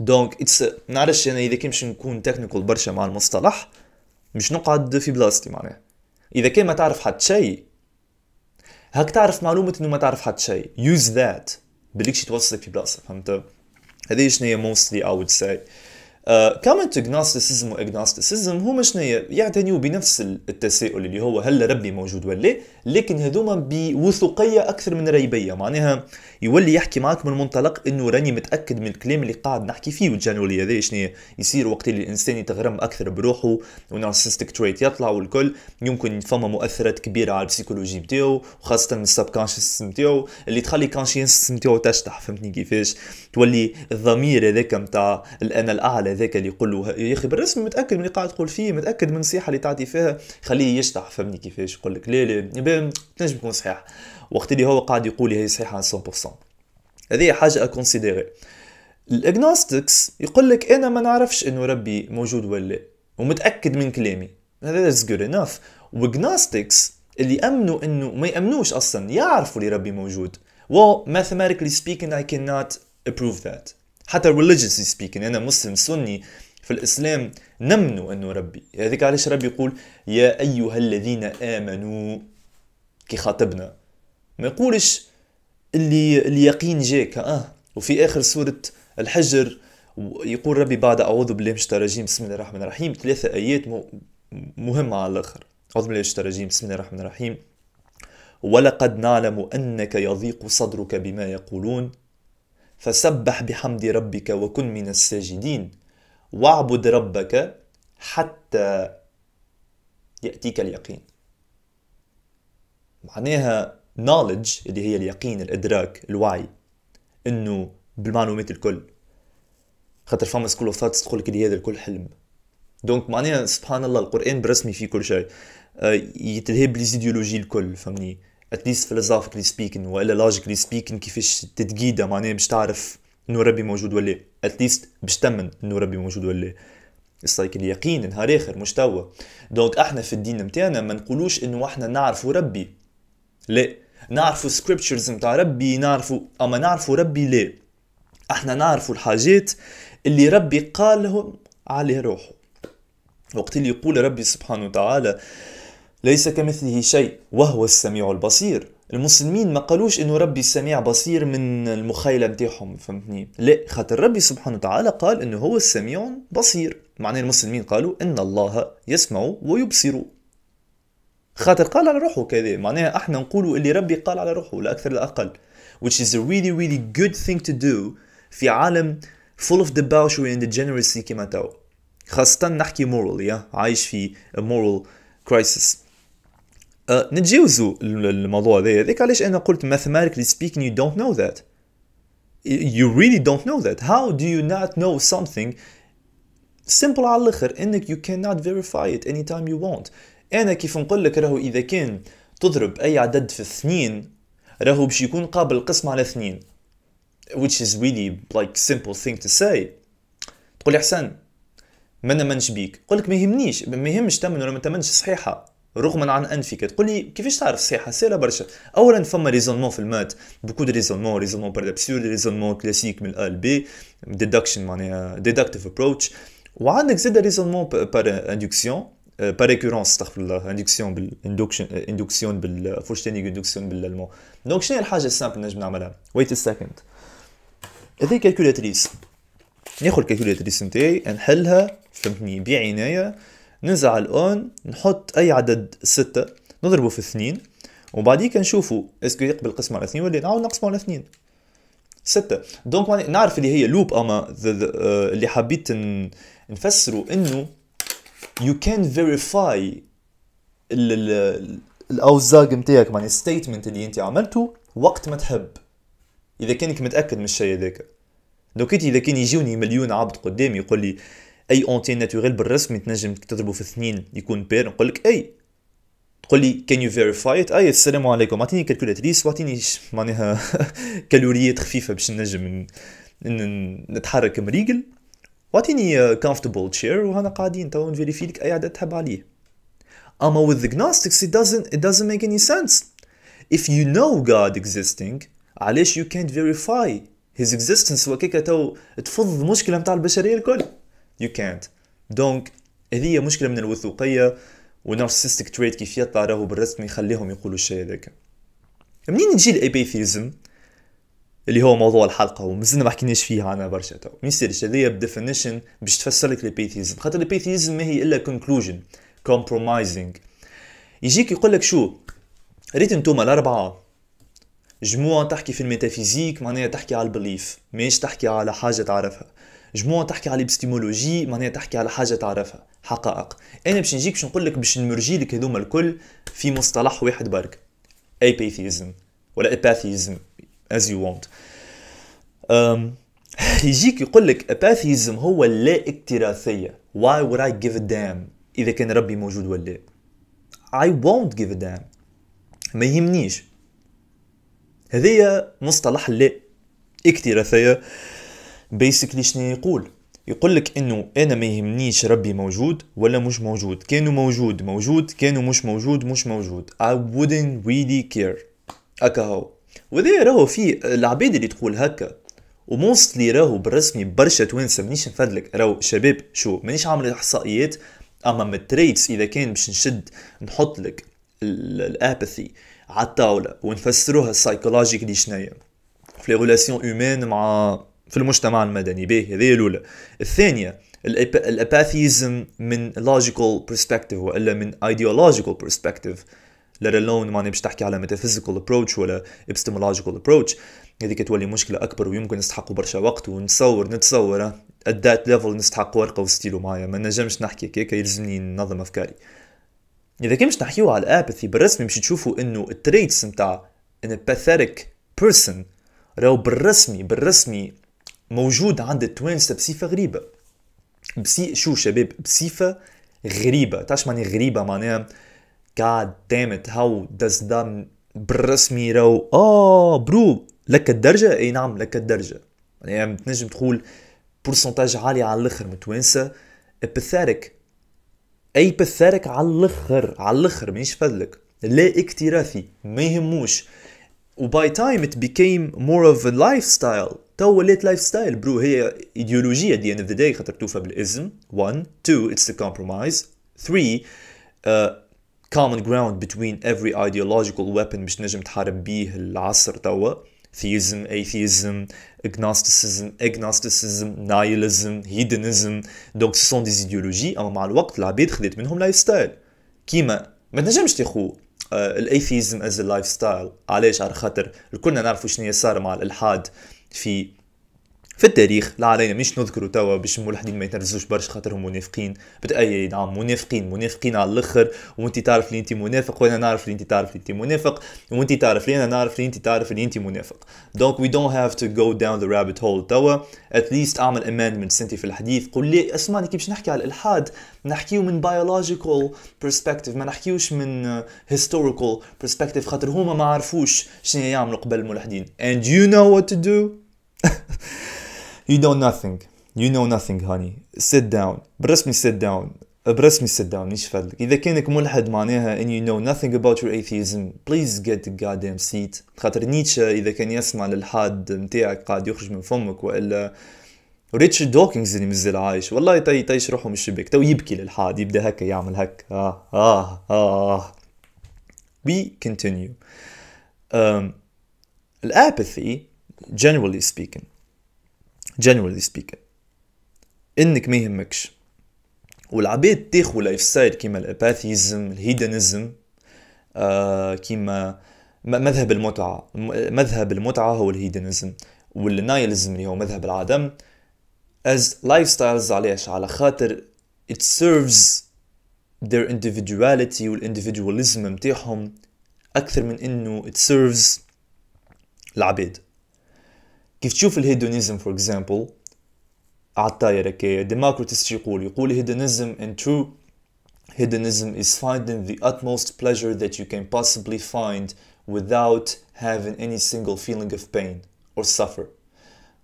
دونك اتس نعرفش انا اذا كان باش نكون تكنيكال برشا مع المصطلح مش نقعد في بلاصتي معناها اذا كان ما تعرف حد شيء هاك تعرف معلومه انه ما تعرف حد شيء يوز ذات بليكش توصلك في بلاصه فهمت هذه شنو هي موستلي اي وود ساي كمان اجناستيسيزم واجناستيسيزم هما شنو يعتنيوا بنفس التساؤل اللي هو هل ربي موجود ولا لكن هذوما بوثوقيه اكثر من ريبيه معناها يولي يحكي معك من منطلق انه راني متاكد من الكلام اللي قاعد نحكي فيه والجانولي هذا شنو يصير وقت اللي الانسان يتغرم اكثر بروحه ونارسيستيك تريت يطلع والكل يمكن فما مؤثرات كبيره على البسيكولوجي نتاعو وخاصه السب كونشس نتاعو اللي تخلي كونشس نتاعو تشطح فهمتني كيفاش تولي الضمير هذاك نتاع الانا الاعلى هذاك اللي يقول له يا اخي بالرسم متاكد من اللي قاعد تقول فيه متاكد من النصيحه اللي تعطي فيها خليه يشطح فهمني كيفاش يقول لك لا لا تنجم تكون صحيح وقت اللي هو قاعد يقول هي صحيحه 100% هذه حاجه اكونسيديري الاجنوستكس يقول لك انا ما نعرفش انه ربي موجود ولا ومتاكد من كلامي هذا از جود انف واجنوستكس اللي امنوا انه ما يامنوش اصلا يعرفوا اللي ربي موجود well mathematically speaking I cannot approve that حتى religiously speaking أنا مسلم سني في الإسلام نمنو أنه ربي هذيك علاش ربي يقول يا أيها الذين آمنوا كي خاطبنا ما يقولش اللي اليقين جاك اه وفي اخر سوره الحجر يقول ربي بعد اعوذ بالله من الشيطان الرجيم بسم الله الرحمن الرحيم ثلاثه ايات مهمه على الاخر اعوذ بالله من الشيطان الرجيم بسم الله الرحمن الرحيم ولقد نعلم انك يضيق صدرك بما يقولون فسبح بحمد ربك وكن من الساجدين واعبد ربك حتى ياتيك اليقين معناها knowledge اللي هي اليقين الادراك الوعي انه بالمعلومات الكل خاطر فما سكول اوف ثوتس تقول لك اللي هذا الكل حلم دونك معناها سبحان الله القران برسمي فيه كل شيء آه، يتلهي بليزيديولوجي الكل فهمني اتليست فيلوزوفيكلي سبيكين والا لوجيكلي سبيكين كيفاش تتقيدا معناها باش تعرف انه ربي موجود ولا اتليست باش تمن انه ربي موجود ولا السايك اليقين نهار اخر مش توا دونك احنا في الدين نتاعنا ما نقولوش انه احنا نعرفوا ربي لا نعرفوا سكريبتشرز نتاع ربي نعرفوا اما نعرفوا ربي لا احنا نعرفوا الحاجات اللي ربي قالهم على روحه وقت اللي يقول ربي سبحانه وتعالى ليس كمثله شيء وهو السميع البصير المسلمين ما قالوش انه ربي السميع بصير من المخيله نتاعهم فهمتني لا خاطر ربي سبحانه وتعالى قال انه هو السميع بصير معناه المسلمين قالوا ان الله يسمع ويبصر خاطر قال على روحه كذا معناها احنا نقولوا اللي ربي قال على روحه لا اكثر لا اقل which is a really really good thing to do في عالم full of debauchery and degeneracy كما تو خاصة نحكي moral يا عايش في a moral crisis أه نتجاوزوا الموضوع هذا هذاك علاش انا قلت mathematically speaking you don't know that you really don't know that how do you not know something simple على الاخر انك you cannot verify it anytime you want انا كيف نقول لك راهو اذا كان تضرب اي عدد في اثنين راهو باش يكون قابل القسم على اثنين which is really like simple thing to say تقول لي حسن ما نمنش بيك قلت لك ما يهمنيش ما يهمش تمن ولا ما تمنش صحيحه رغما عن انفك تقول لي كيفاش تعرف صحيحه سهله برشا اولا فما ريزونمون في المات بوكو دو ريزونمون ريزونمون بار دابسيور ريزونمون كلاسيك من ال بي ديدكشن معناها ديدكتيف ابروتش وعندك زاد ريزونمون بار اندكسيون با ريكورونس استغفر الله اندكسيون بالاندكشن اندكسيون بالفورشتينيك اندكسيون بالالمون دونك شنو هي الحاجه السامبل نجم نعملها ويت سكند هذه كالكولاتريس ناخذ الكالكولاتريس نتاعي نحلها فهمتني بعنايه ننزع الاون نحط اي عدد ستة نضربه في اثنين وبعديك نشوفوا اسكو يقبل قسمه على اثنين ولا نعاود نقسمه على اثنين ستة دونك نعرف اللي هي لوب اما اللي حبيت نفسره انه you can verify الاوزاق نتاعك معناها الستيتمنت اللي انت عملته وقت ما تحب اذا كانك متاكد من الشيء هذاك دوك اذا كان يجوني مليون عبد قدامي يقول لي اي اونتي ناتوريل بالرسم تنجم تضربه في اثنين يكون بير نقول لك اي تقول لي كان يو فيريفاي ات اي السلام عليكم اعطيني كالكولاتريس واعطيني معناها كالوريات خفيفه باش نجم نتحرك مريقل واعطيني كومفورتبل تشير وهنا قاعدين تو نفيريفي لك اي عدد تحب عليه اما with the gnostics it doesn't it doesn't make any sense if you know God existing علاش you can't verify his existence وكيكا تو تفض مشكله نتاع البشريه الكل you can't دونك هذه هي مشكله من الوثوقيه ونارسيستيك تريت كيف يطلع راهو بالرسم يخليهم يقولوا الشيء هذاك منين نجي الابيثيزم اللي هو موضوع الحلقه ومازلنا ما حكيناش فيها انا برشا تو ما يصيرش بديفينيشن باش تفسر لك البيثيزم خاطر البيثيزم ما هي الا كونكلوجن كومبرومايزينغ يجيك يقول لك شو ريت انتوما الاربعه جموع تحكي في الميتافيزيك معناها تحكي على البليف مش تحكي على حاجه تعرفها جموع تحكي على الابستيمولوجي معناها تحكي على حاجة تعرفها حقائق أنا باش نجيك باش نقول لك باش نمرجي لك هذوما الكل في مصطلح واحد برك ايبيثيزم ولا ايباثيزم as you want um, يجيك يقول لك atheism هو اللا اكتراثية why would I give a damn إذا كان ربي موجود ولا I won't give a damn ما يهمنيش هذايا مصطلح اللا اكتراثية بيسكلي شنو يقول يقول لك انه انا ما يهمنيش ربي موجود ولا مش موجود كانوا موجود موجود كانوا مش موجود مش موجود I wouldn't really care اكاهو. وهذا راهو في العباد اللي تقول هكا ومونست اللي راهو بالرسمي برشا توانسه مانيش نفدلك راهو شباب شو مانيش عامل احصائيات اما من اذا كان باش نشد نحط لك الاباثي على الطاوله ونفسروها سايكولوجيكلي شنيا في لي ريلاسيون هيومان مع في المجتمع المدني باهي هذه الاولى الثانيه الاباثيزم من لوجيكال برسبكتيف والا من ايديولوجيكال برسبكتيف let alone ماني باش تحكي على ميتافيزيكال ابروتش ولا ابستمولوجيكال ابروتش هذيك تولي مشكله اكبر ويمكن نستحقوا برشا وقت ونتصور نتصور ات ليفل نستحق ورقه وستيلو معايا ما نجمش نحكي كيكا يلزمني ننظم افكاري اذا كان باش نحكيو على الابثي بالرسمي باش تشوفوا انه التريتس نتاع ان باثيريك بيرسون راهو بالرسمي بالرسمي موجود عند التوانسه بصفه غريبه بصفة شو شباب بصفه غريبه تعرف ماني غريبه معناها God damn it how does that بالرسمي رو اه برو لك الدرجة اي نعم لك الدرجة يعني تنجم تقول بورسنتاج عالي على الاخر متوانسة التوانسة اي باثارك على الاخر على الاخر مانيش فدلك لا اكتراثي ما يهموش وباي تايم ات بيكيم مور اوف لايف ستايل تو ولات لايف ستايل برو هي ايديولوجيه دي ان اوف ذا داي خاطر توفى بالاسم 1 2 اتس ذا كومبرومايز 3 common ground between every ideological weapon باش تنجم تحارب بيه العصر توا theism, atheism, agnosticism, agnosticism, nihilism, hedonism دونك سو سون ديزيديولوجي اما مع الوقت العباد خذت منهم لايف ستايل كيما ما تنجمش تاخو الاثيزم از لايف ستايل علاش على خاطر الكلنا نعرفوا شنو صار مع الالحاد في في التاريخ لا علينا مش نذكروا توا باش الملحدين ما يتنرفزوش برشا خاطرهم منافقين بتأيي نعم منافقين منافقين على الاخر وانت تعرف اللي انت منافق وانا نعرف اللي انت تعرف اللي انت منافق وانت تعرف اللي انا نعرف اللي انت تعرف اللي انت منافق دونك وي دونت هاف تو جو داون ذا رابيت هول توا اتليست اعمل اماندمنت سنتي في الحديث قول لي اسمعني كي باش نحكي على الالحاد نحكيو من بايولوجيكال برسبكتيف ما نحكيوش من هيستوريكال برسبكتيف خاطر هما ما عرفوش شنو يعملوا قبل الملحدين and you know what to do You know nothing. You know nothing honey. Sit down. بالرسمي sit down. برسمي sit down مش فلك. إذا كانك ملحد معناها and you know nothing about your atheism please get the goddamn seat. خاطر نيتشه إذا كان يسمع للحاد نتاعك قاعد يخرج من فمك وإلا ريتشارد دوكنز اللي مازال عايش والله يطي طيش روحه من الشباك تو يبكي للحاد يبدا هكا يعمل هكا آه آه آه وي كونتينيو الابثي جنرالي generally generally speaking انك ما يهمكش والعباد تاخو لايف ستايل كيما الاباثيزم الهيدنزم آه كيما مذهب المتعة مذهب المتعة هو الهيدنزم والنايلزم اللي هو مذهب العدم as lifestyles علاش على خاطر it serves their individuality individualism متاعهم أكثر من إنه it serves العباد كيف تشوف الهيدونيزم for example على الطاير a ديماكريتس شو يقول يقول هيدونيزم and true hedonism is finding the utmost pleasure that you can possibly find without having any single feeling of pain or suffer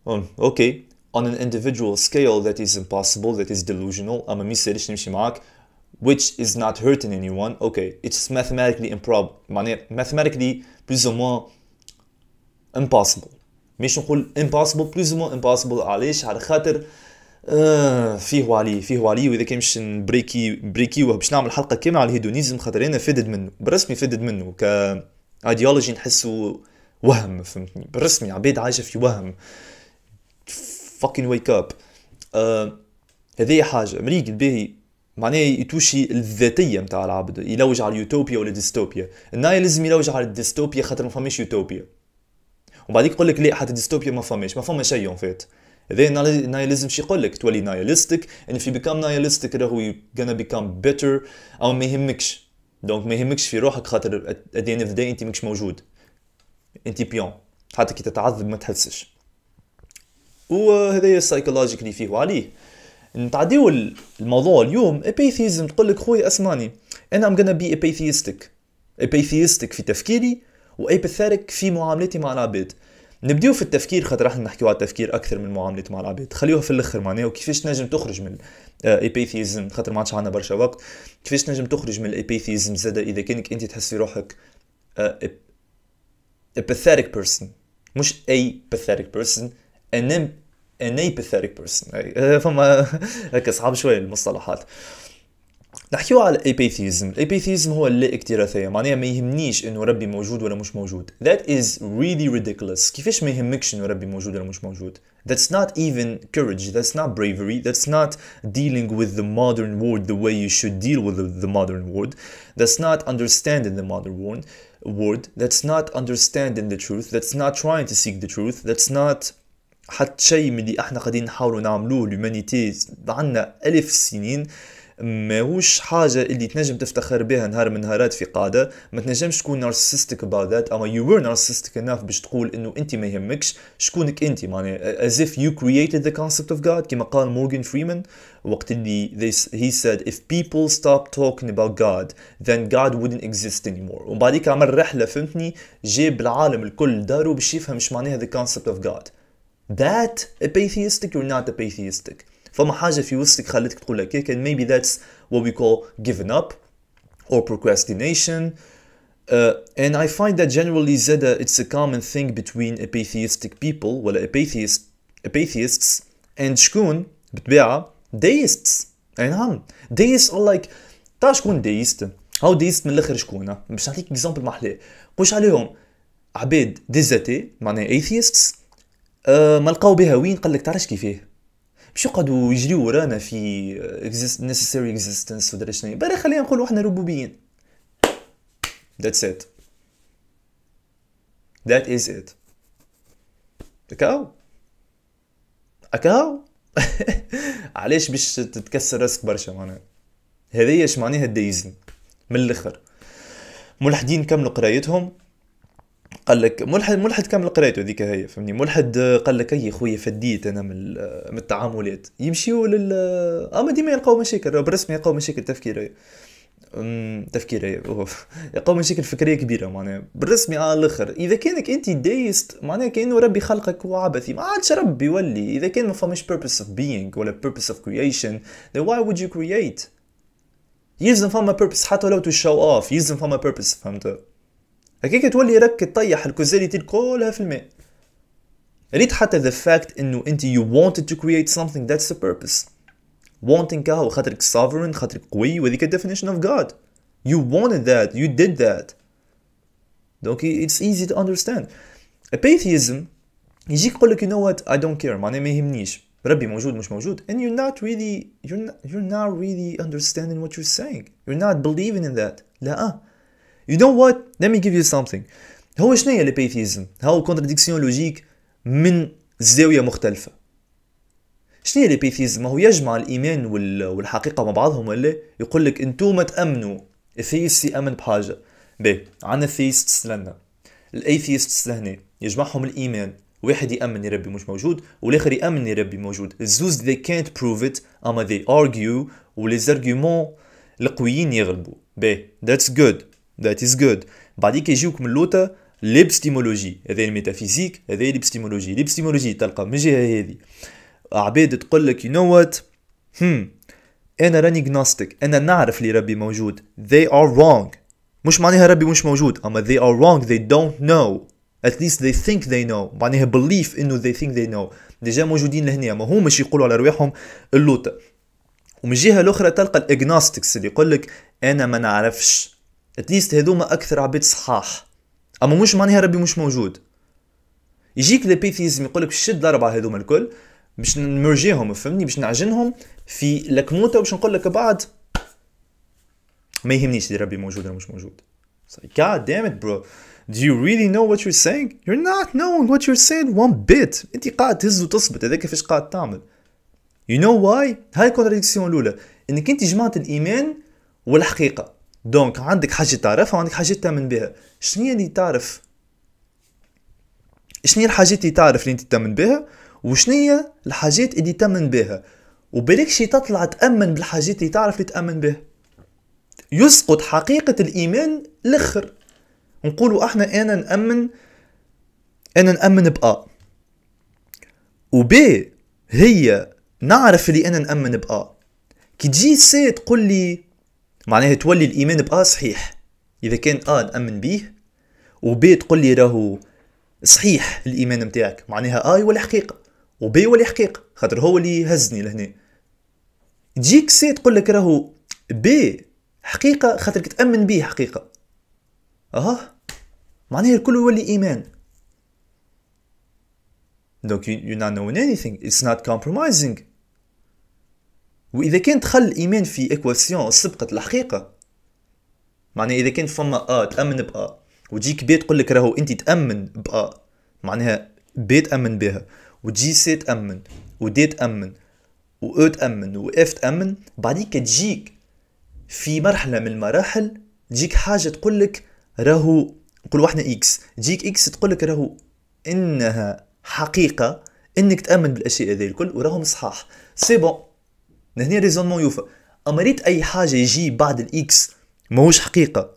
um, okay on an individual scale that is impossible that is delusional اما ما يسالش نمشي معاك which is not hurting anyone okay it's mathematically improbable mathematically plus or moins impossible مش نقول امباسبل بلوز مو امبوسيبل علاش على خاطر آه، فيه وعليه فيه وعليه واذا كان باش نبريكي بريكيوه باش نعمل حلقه كامله على الهيدونيزم خاطر انا فادد منه بالرسمي فادد منه ك ايديولوجي نحسه وهم فهمتني بالرسمي عباد عايشه في وهم فاكين ويك اب هذه حاجه مريق الباهي معناه يتوشي الذاتيه نتاع العبد يلوج على اليوتوبيا ولا الديستوبيا النايلزم يلوج على الديستوبيا خاطر ما فماش يوتوبيا وبعديك يقول لك لا حتى ديستوبيا ما فماش ما فما شيء اون فيت اذا نايلزم شي يقول لك تولي نايلستيك ان في بيكام become nihilistic راهو غانا بيكام بيتر او ما يهمكش دونك ما يهمكش في روحك خاطر ادي ان end of انت ماكش موجود انت بيون حتى كي تتعذب ما تحسش السايكولوجيك اللي فيه وعليه نتعديو الموضوع اليوم ابيثيزم تقول لك خويا اسمعني انا ام غانا بي ابيثيستيك ابيثيستيك في تفكيري وايباثيتك في معاملتي مع العباد نبديو في التفكير خاطر راح نحكيو على التفكير اكثر من معاملتي مع العباد خليوها في الاخر معناها وكيفاش تنجم تخرج من الايبيثيزم آه، خاطر ما عادش عندنا برشا وقت كيفاش تنجم تخرج من الايبيثيزم زاد اذا كانك انت تحس في روحك آه، a pathetic person مش a pathetic person ان اي apathetic person فما هكا صعب شويه المصطلحات نحكيو على الابيثيزم الابيثيزم هو اللا اكتراثيه معناها ما يهمنيش انه ربي موجود ولا مش موجود that is really ridiculous كيفاش ما يهمكش انه ربي موجود ولا مش موجود that's not even courage that's not bravery that's not dealing with the modern world the way you should deal with the, the modern world that's not understanding the modern world world that's not understanding the truth that's not trying to seek the truth that's not حتى شيء من اللي احنا قاعدين نحاولوا نعملوه لومانيتي عندنا ألف سنين ماهوش حاجه اللي تنجم تفتخر بها نهار من نهارات في قاعده ما تنجمش تكون نارسستك about that اما you were narcissistic enough باش تقول انه انت ما يهمكش شكونك انت معناها as if you created the concept of God كما قال مورغان فريمان وقت اللي they, he said if people stop talking about God then God wouldn't exist anymore ومن عمل رحله فهمتني جاب العالم الكل دارو باش يفهم ايش معناها the concept of God that a pantheistic or not a pantheistic فما حاجه في وسطك خلتك تقول لك هيك and maybe that's what we call giving up or procrastination Uh, and I find that generally Zeta, it's a common thing between atheistic people, well, apatheist, atheists and شكون بطبيعة deists. أي نعم deists are like تا شكون deist؟ هاو deist من الآخر شكون؟ باش نعطيك اكزامبل محلاه. قولش عليهم عباد ديزاتي معناها atheists uh, ما لقاو بها وين قال لك تعرفش كيفاه باش يقعدوا يجريو ورانا في نيسيسيري آه، اكزيستنس existence ودرا شنو برا خلينا نقولوا احنا ربوبيين ذاتس ات ذات از ات اكاو اكاو علاش باش تتكسر راسك برشا معناها هذه اش معناها الدايزني من الاخر ملحدين كملوا قرايتهم قال لك ملحد ملحد كامل قريته هذيك هي فهمني ملحد قال لك اي خويا فديت انا من من التعاملات يمشيوا لل اما آه، ديما يلقاو مشاكل بالرسمي يلقاو مشاكل تفكيريه تفكيريه يلقاو مشاكل فكريه كبيره معناها بالرسمي آه، على الاخر اذا كانك انت دايست معناها كانه ربي خلقك وعبثي ما عادش ربي يولي اذا كان ما فماش purpose of being ولا purpose of creation then why would you create يلزم فما purpose حتى لو تو show off يلزم فما purpose فهمت هكاك تولي راك تطيح الكوزاليتي كلها في الماء ريت حتى ذا فاكت انه انت يو wanted تو create something ذاتس ذا بيربس wanting هو خاطرك sovereign خاطرك قوي وهذيك definition of God you wanted that you did that دونك it's easy to understand atheism يجيك يقول لك you know what I don't care معناه ما يهمنيش ربي موجود مش موجود and you're not really you're not, you're not really understanding what you're saying you're not believing in that لا You know what? Let me give you something. هو شنو هي البيثيزم؟ هو كونتراديكسيون لوجيك من زاوية مختلفة. شنو هي البيثيزم؟ هو يجمع الإيمان والحقيقة مع بعضهم ولا يقول لك أنتم تأمنوا. الثيست يأمن بحاجة. باهي عندنا الثيست لنا. الايثيست لهنا يجمعهم الإيمان. واحد يأمن يربي مش موجود والآخر يأمن يربي موجود. الزوز they can't prove it أما they argue وليزارغيومون القويين يغلبوا. باهي that's good. ذات از جود بعديك يجيوك من لوطا ليبستيمولوجي هذا الميتافيزيك هذا ليبستيمولوجي ليبستيمولوجي تلقى من جهه هذه عباد تقول لك يو نو وات هم انا راني جنوستيك انا نعرف لي ربي موجود they are wrong مش معناها ربي مش موجود اما they are wrong they don't know at least they think they know معناها belief انه they think they know ديجا موجودين لهنا ما هماش يقولوا على رواحهم اللوطه ومن جهه الاخرى تلقى الاجناستكس اللي يقول لك انا ما نعرفش اتليست هذوما اكثر عباد صحاح اما مش معناها ربي مش موجود يجيك يقول لك شد الاربعه هذوما الكل باش نمرجيهم فهمني باش نعجنهم في لكموته باش نقول لك بعد ما يهمنيش اللي ربي موجود ولا مش موجود God damn it bro Do you really know what you're saying? You're not knowing what you're saying one bit انت قاعد تهز وتصبت هذا كيفاش قاعد تعمل You know why? هاي الكونتراديكسيون الاولى انك انت جمعت الايمان والحقيقه دونك عندك حاجه تعرفها وعندك حاجه تامن بها شنو اللي تعرف شنو الحاجات اللي تعرف اللي انت تامن بها وشنو الحاجات اللي تامن بها شي تطلع تامن بالحاجات اللي تعرف اللي تامن بها يسقط حقيقه الايمان لخر نقولوا احنا انا نامن انا نامن بأ ب هي نعرف اللي انا نامن بأ كي تجي سي تقول لي معناها تولي الايمان بأ صحيح اذا كان أ آه نامن بيه وبي تقول لي راهو صحيح الايمان نتاعك معناها اي آه ولا حقيقه وبي ولا حقيقه خاطر هو اللي هزني لهنا تجيك سي تقول لك راهو بي حقيقه خاطر تامن بيه حقيقه اها معناها الكل يولي ايمان Donc you, you're not knowing anything. It's not compromising. واذا كان دخل الايمان في ايكواسيون سبقت الحقيقه معناها اذا كان فما ا تامن بأ ا وتجيك ب تقول لك راهو انت تامن بأ معناها ب تامن بها وجي سي تامن ودي تامن و او تامن و اف تامن بعديك تجيك في مرحله من المراحل تجيك حاجه تقول لك راهو نقول احنا اكس تجيك اكس تقول لك راهو انها حقيقه انك تامن بالاشياء هذه الكل وراهم صحاح سي بون هنا ريزونمون يوفى اما ريت اي حاجه يجي بعد الاكس ماهوش حقيقه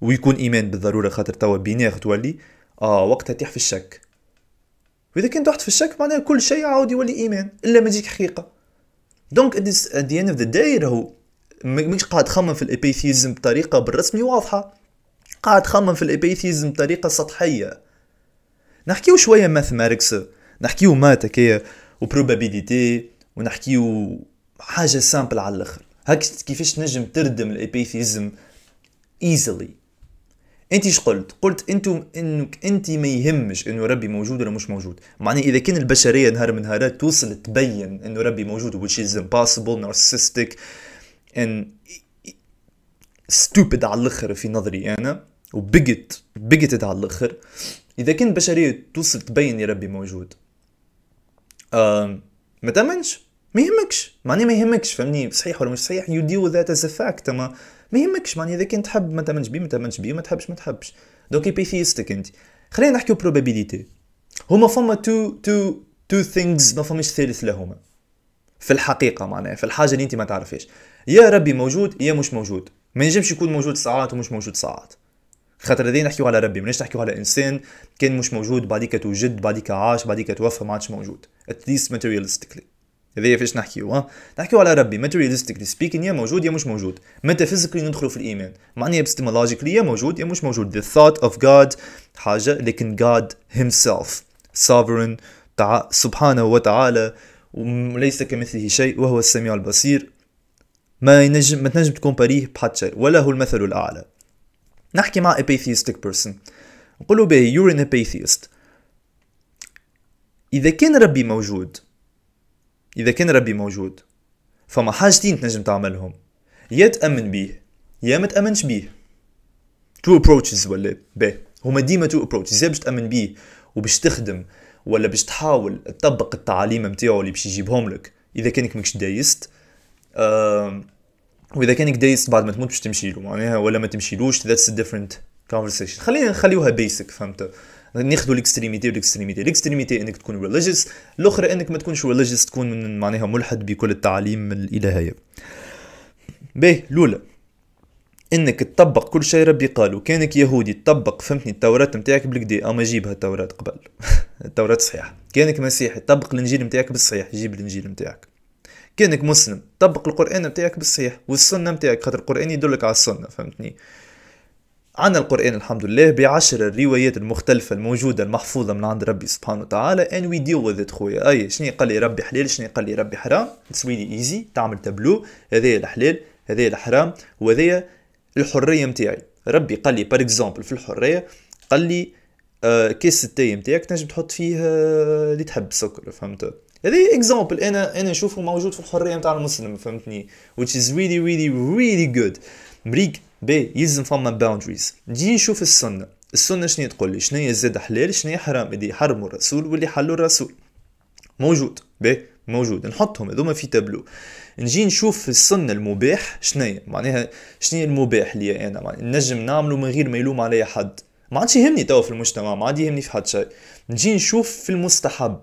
ويكون ايمان بالضروره خاطر توا بينيغ تولي اه وقتها تيح في الشك واذا كنت تحت في الشك معناها كل شيء عاود يولي ايمان الا ما تجيك حقيقه دونك ات دي اند اوف ذا داي راهو مش قاعد تخمم في الابيثيزم بطريقه بالرسمي واضحه قاعد تخمم في الابيثيزم بطريقه سطحيه نحكيو شويه ماثماتكس نحكيو ماتكيه وبروبابيليتي ونحكيو حاجه سامبل على الاخر هاك كيفاش تنجم تردم الابيثيزم ايزلي انت ايش قلت قلت انتم انك انت ما يهمش انه ربي موجود ولا مش موجود معني اذا كان البشريه نهار من نهارات توصل تبين انه ربي موجود which is impossible narcissistic and stupid على الاخر في نظري انا وبقت بقت على الاخر اذا كان البشريه توصل تبين يا ربي موجود آه ما تامنش ما يهمكش معني ما يهمكش فهمني صحيح ولا مش صحيح يو ديو ذات از فاكت اما ما يهمكش معني اذا كنت تحب ما تامنش بيه ما تامنش بيه ما تحبش ما تحبش دونك بيثيستك انت خلينا نحكيو بروبابيليتي هما فما تو تو تو ثينجز ما فماش ثالث لهما في الحقيقه معناها في الحاجه اللي انت ما تعرفهاش يا ربي موجود يا مش موجود ما ينجمش يكون موجود ساعات ومش موجود ساعات خاطر هذين نحكيو على ربي ماناش نحكيو على انسان كان مش موجود بعديك توجد بعديك عاش بعديك توفى ما عادش موجود at least materialistically هذا فاش نحكيو ها نحكيو على ربي ماتيريالستيكلي سبيكين يا موجود يا مش موجود ميتافيزيكلي ندخلوا في الايمان معناها ابستيمولوجيكلي يا موجود يا مش موجود the thought of God حاجه لكن God himself sovereign تع... سبحانه وتعالى وليس كمثله شيء وهو السميع البصير ما ينجم ما تنجم تكومباريه بحد شيء ولا هو المثل الاعلى نحكي مع ابيثيستيك بيرسون نقولوا به you're ان apatheist اذا كان ربي موجود إذا كان ربي موجود فما حاجتين تنجم تعملهم يا تأمن بيه يا ما تأمنش بيه تو ابروتشز ولا باهي هما ديما تو ابروتشز يا باش تأمن بيه وباش تخدم ولا باش تحاول تطبق التعاليم نتاعو اللي باش يجيبهم لك اذا كانك ماكش دايست آه واذا كانك دايست بعد ما تموت باش تمشي له معناها ولا ما تمشيلوش ذاتس ديفرنت كونفرسيشن خلينا نخليوها بيسك فهمت ناخذوا الاكستريميتي والاكستريميتي الاكستريميتي انك تكون ريليجيوس الاخرى انك ما تكونش ريليجيوس تكون من معناها ملحد بكل التعاليم الالهيه باهي لولا انك تطبق كل شيء ربي قالو كانك يهودي تطبق فهمتني التوراة نتاعك بالكدا اما جيبها التوراة قبل التوراة صحيحة كانك مسيحي طبق الانجيل نتاعك بالصحيح جيب الانجيل نتاعك كانك مسلم طبق القران نتاعك بالصحيح والسنه نتاعك خاطر القران يدلك على السنه فهمتني عن القرآن الحمد لله بعشر الروايات المختلفة الموجودة المحفوظة من عند ربي سبحانه وتعالى and we deal with it خويا أي شنو قال لي ربي حلال شنو قال لي ربي حرام it's really easy تعمل تابلو هذايا الحلال هذايا الحرام وهذايا الحرية متاعي ربي قال لي بار اكزومبل في الحرية قال لي آه كيس التاي متاعك تنجم تحط فيه آه، اللي تحب السكر فهمت هذا اكزامبل انا انا نشوفه موجود في الحريه نتاع المسلم فهمتني which is really really really good مريك بي يلزم فما باوندريز دي نشوف السنه السنه شنو تقول لي شنو زاد حلال شنو حرام اللي يحرموا الرسول واللي حلوا الرسول موجود بي موجود نحطهم هذوما في تابلو نجي نشوف السن المباح شنيا معناها شنيا المباح ليا انا معناها نجم نعمله من غير ما يلوم عليا حد ما عادش يهمني توا في المجتمع ما عاد يهمني في حد شيء نجي نشوف في المستحب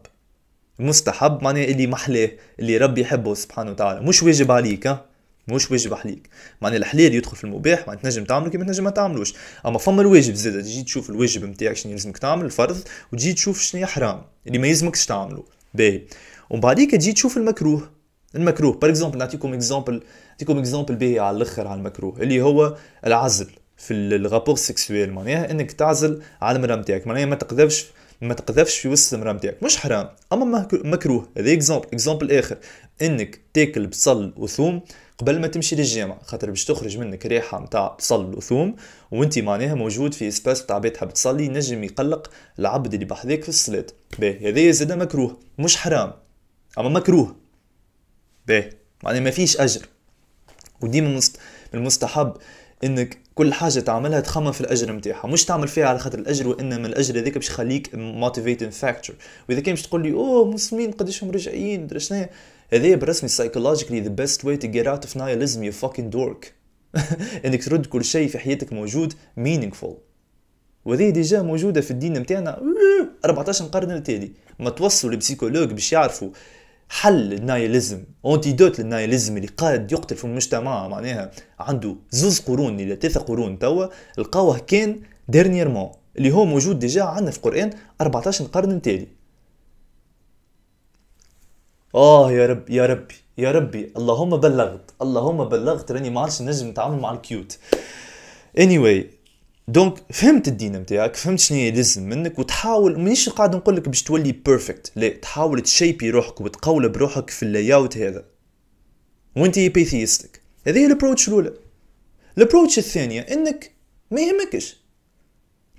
المستحب معناها اللي محلاه اللي ربي يحبه سبحانه وتعالى مش واجب عليك ها مش واجب عليك معناها الحلال يدخل في المباح معناها تنجم تعمله كيما تنجم ما تعملوش اما فما الواجب زاد تجي تشوف الواجب نتاعك شنو يلزمك تعمل الفرض وتجي تشوف شنو حرام اللي ما يلزمكش تعمله باهي ومن بعديك تجي تشوف المكروه المكروه بار اكزومبل نعطيكم اكزومبل نعطيكم اكزومبل باهي على الاخر على المكروه اللي هو العزل في الغابور سيكسويل معناها انك تعزل على المراه نتاعك معناها ما تقذفش ما تقذفش في وسط المراه نتاعك مش حرام اما مكروه هذا اكزومبل اكزومبل اخر انك تاكل بصل وثوم قبل ما تمشي للجامعه خاطر باش تخرج منك ريحه متاع تصل وثوم وانت معناها موجود في اسباس متاع بيت حاب تصلي ينجم يقلق العبد اللي بحذاك في الصلاه باهي هذايا زاد مكروه مش حرام اما مكروه باهي معناها ما فيش اجر وديما من المستحب انك كل حاجه تعملها تخمم في الاجر نتاعها مش تعمل فيها على خاطر الاجر وانما الاجر هذاك باش يخليك موتيفيتنج فاكتور واذا كان باش تقول لي اوه مسلمين قداش هم رجعيين شنو هذايا برسمي psychologically the best way to get out of nihilism you fucking dork انك ترد كل شيء في حياتك موجود meaningful وهذه ديجا موجوده في الدين نتاعنا 14 قرن التالي ما توصلوا لبسيكولوج باش يعرفوا حل النايلزم اونتيدوت للنايلزم اللي قاعد يقتل في المجتمع معناها عنده زوز قرون الى ثلاثة قرون توا لقاوه كان ديرنييرمون اللي هو موجود ديجا عندنا في القران 14 قرن التالي اه يا رب يا ربي يا ربي اللهم بلغت اللهم بلغت راني ما عادش نجم نتعامل مع الكيوت anyway دونك فهمت الدين نتاعك فهمت شنو لازم منك وتحاول مانيش قاعد نقول لك باش تولي بيرفكت لا تحاول تشيبي روحك وتقول بروحك في اللاي اوت هذا وانت بيثيستك هذه هي الابروتش الاولى الابروتش الثانيه انك ما يهمكش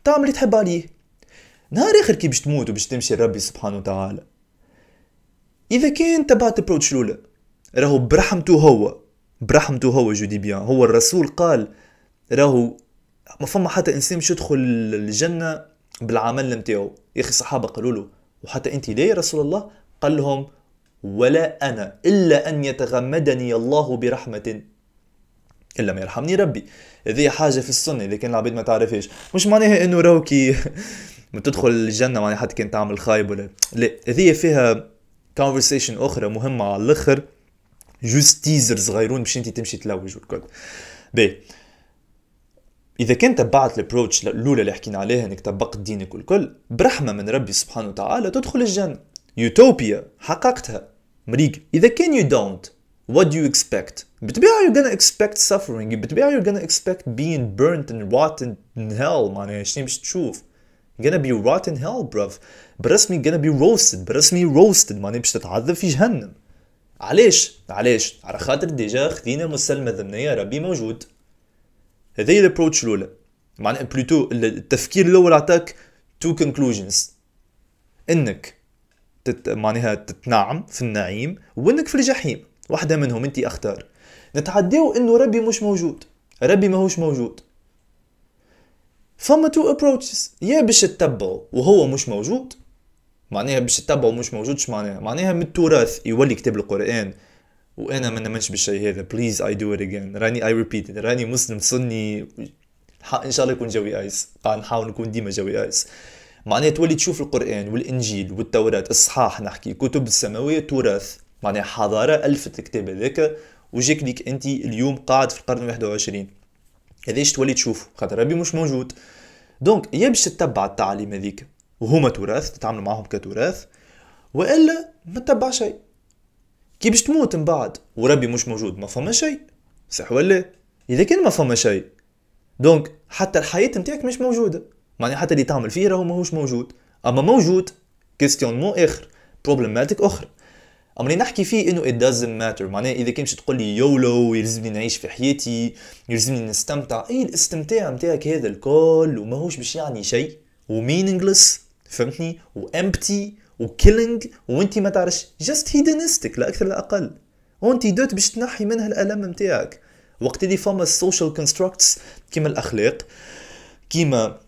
تعمل اللي تحب عليه نهار اخر كي باش تموت وباش تمشي لربي سبحانه وتعالى اذا كان تبعت البروتش الاولى راهو برحمته هو برحمته هو جو دي بيان هو الرسول قال راهو ما فما حتى انسان باش يدخل الجنه بالعمل نتاعو يا اخي الصحابه قالوا له وحتى انت ليه يا رسول الله قال لهم ولا انا الا ان يتغمدني الله برحمه الا ما يرحمني ربي هذه حاجه في السنه اذا كان العباد ما تعرفهاش مش معناها انه راهو كي ما تدخل الجنه معناها حتى كان تعمل خايب ولا لا هذه فيها كونفرسيشن اخرى مهمه على الاخر جوست تيزر صغيرون باش انت تمشي تلوج والكل بي اذا كان تبعت الابروتش الاولى اللي حكينا عليها انك طبقت دينك والكل برحمه من ربي سبحانه وتعالى تدخل الجنه يوتوبيا حققتها مريق اذا كان يو دونت what do you expect بتبيع you're gonna expect suffering بتبيع you're gonna expect being burnt and rotten in hell معناها شنو باش تشوف gonna be rot in hell bruv برسمي gonna be roasted برسمي roasted ماني باش تتعذب في جهنم علاش علاش على خاطر ديجا خذينا مسلمه ذمنية ربي موجود هذا هي الابروتش الاولى معناها بلوتو التفكير الاول عطاك تو كونكلوجنز انك تت... معناها تتنعم في النعيم وانك في الجحيم واحده منهم انت اختار نتعداو انه ربي مش موجود ربي ماهوش موجود فما تو ابروتشز يا باش تتبعوا وهو مش موجود معناها باش تتبعوا مش موجود معناها معناها من التراث يولي كتاب القران وانا ما نمنش بالشيء هذا بليز اي دو ات اجين راني اي ريبيت راني مسلم سني ان شاء الله يكون جوي ايس قاعد نحاول نكون ديما جوي ايس معناها تولي تشوف القران والانجيل والتوراه الصحاح نحكي كتب السماويه تراث معناها حضاره الفت الكتاب هذاك وجيك ليك انت اليوم قاعد في القرن 21 هذاش تولي تشوفه خاطر ربي مش موجود دونك يا باش تتبع التعاليم هذيك وهما تراث تتعامل معاهم كتراث والا ما تتبع شيء كي باش تموت من بعد وربي مش موجود ما فما شيء صح ولا اذا كان ما فما شيء دونك حتى الحياه نتاعك مش موجوده معناها حتى اللي تعمل فيه راهو ماهوش موجود اما موجود مو اخر بروبليماتيك اخرى عمري نحكي فيه انه it doesn't matter معناه اذا كنت تقول لي يولو يلزمني نعيش في حياتي يلزمني نستمتع اي الاستمتاع متاعك هذا الكل وماهوش باش يعني شيء ومينينغلس فهمتني وامبتي وكيلينج وانت ما تعرفش جاست هيدنستك لا اكثر لا اقل وانت دوت باش تنحي منها الالم متاعك وقت اللي فما السوشيال كونستراكتس كيما الاخلاق كيما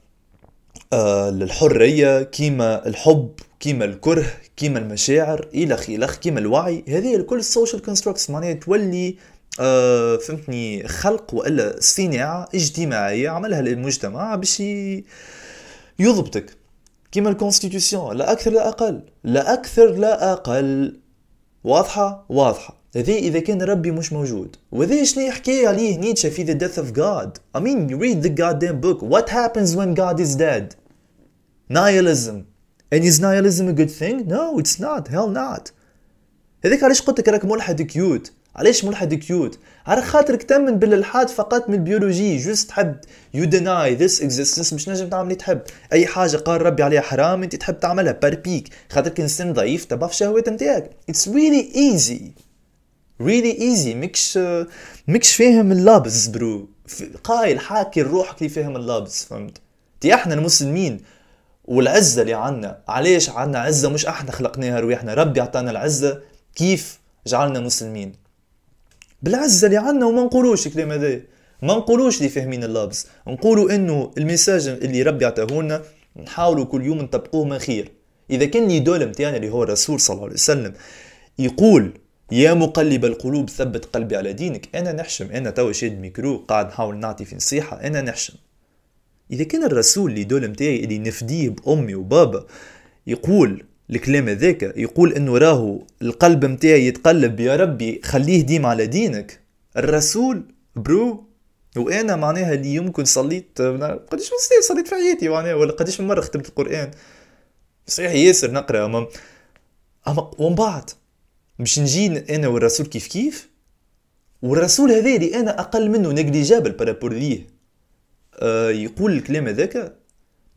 الحرية آه، كيما الحب كيما الكره كيما المشاعر الى خلخ كيما الوعي هذه الكل السوشيال كونستراكتس معناها تولي آه فهمتني خلق والا صناعه اجتماعيه عملها المجتمع باش يضبطك كيما الكونستيتيوسيون لا اكثر لا اقل لا اكثر لا اقل واضحه واضحه هذه اذا كان ربي مش موجود وهذا شنو يحكي عليه نيتشه في ذا ديث اوف جاد I mean you read the goddamn book what happens when God is dead nihilism and is nihilism a good thing no it's not hell not هذيك علاش قلت لك راك ملحد كيوت علاش ملحد كيوت على خاطرك تامن بالالحاد فقط من البيولوجي جوست تحب يو ديناي ذس اكزيستنس مش نجم تعمل اللي تحب اي حاجه قال ربي عليها حرام انت تحب تعملها باربيك خاطرك انسان ضعيف تبع في الشهوات نتاعك اتس ريلي ايزي ريلي ايزي مكش مكش فاهم اللبز برو قايل حاكي روحك اللي فاهم اللبز فهمت تي احنا المسلمين والعزة اللي عنا علاش عنا عزة مش احنا خلقناها رواحنا ربي عطانا العزة كيف جعلنا مسلمين بالعزة اللي عنا وما نقولوش الكلام هذا ما نقولوش اللي فاهمين اللبس نقولوا انه المساج اللي ربي عطاهولنا نحاولوا كل يوم نطبقوه من خير اذا كان الايدول نتاعنا اللي هو الرسول صلى الله عليه وسلم يقول يا مقلب القلوب ثبت قلبي على دينك انا نحشم انا توا شاد ميكرو قاعد نحاول نعطي في نصيحه انا نحشم اذا كان الرسول اللي دول متاعي اللي نفديه بامي وبابا يقول الكلام ذاك يقول انه راهو القلب متاعي يتقلب يا ربي خليه ديما على دينك الرسول برو وانا معناها اللي يمكن صليت قداش من صليت في حياتي معناها ولا قداش من مره ختمت القران صحيح ياسر نقرا اما اما ومن بعد مش نجي انا والرسول كيف كيف والرسول هذا اللي انا اقل منه نيجليجابل بارابور ليه آه، يقول الكلام هذاك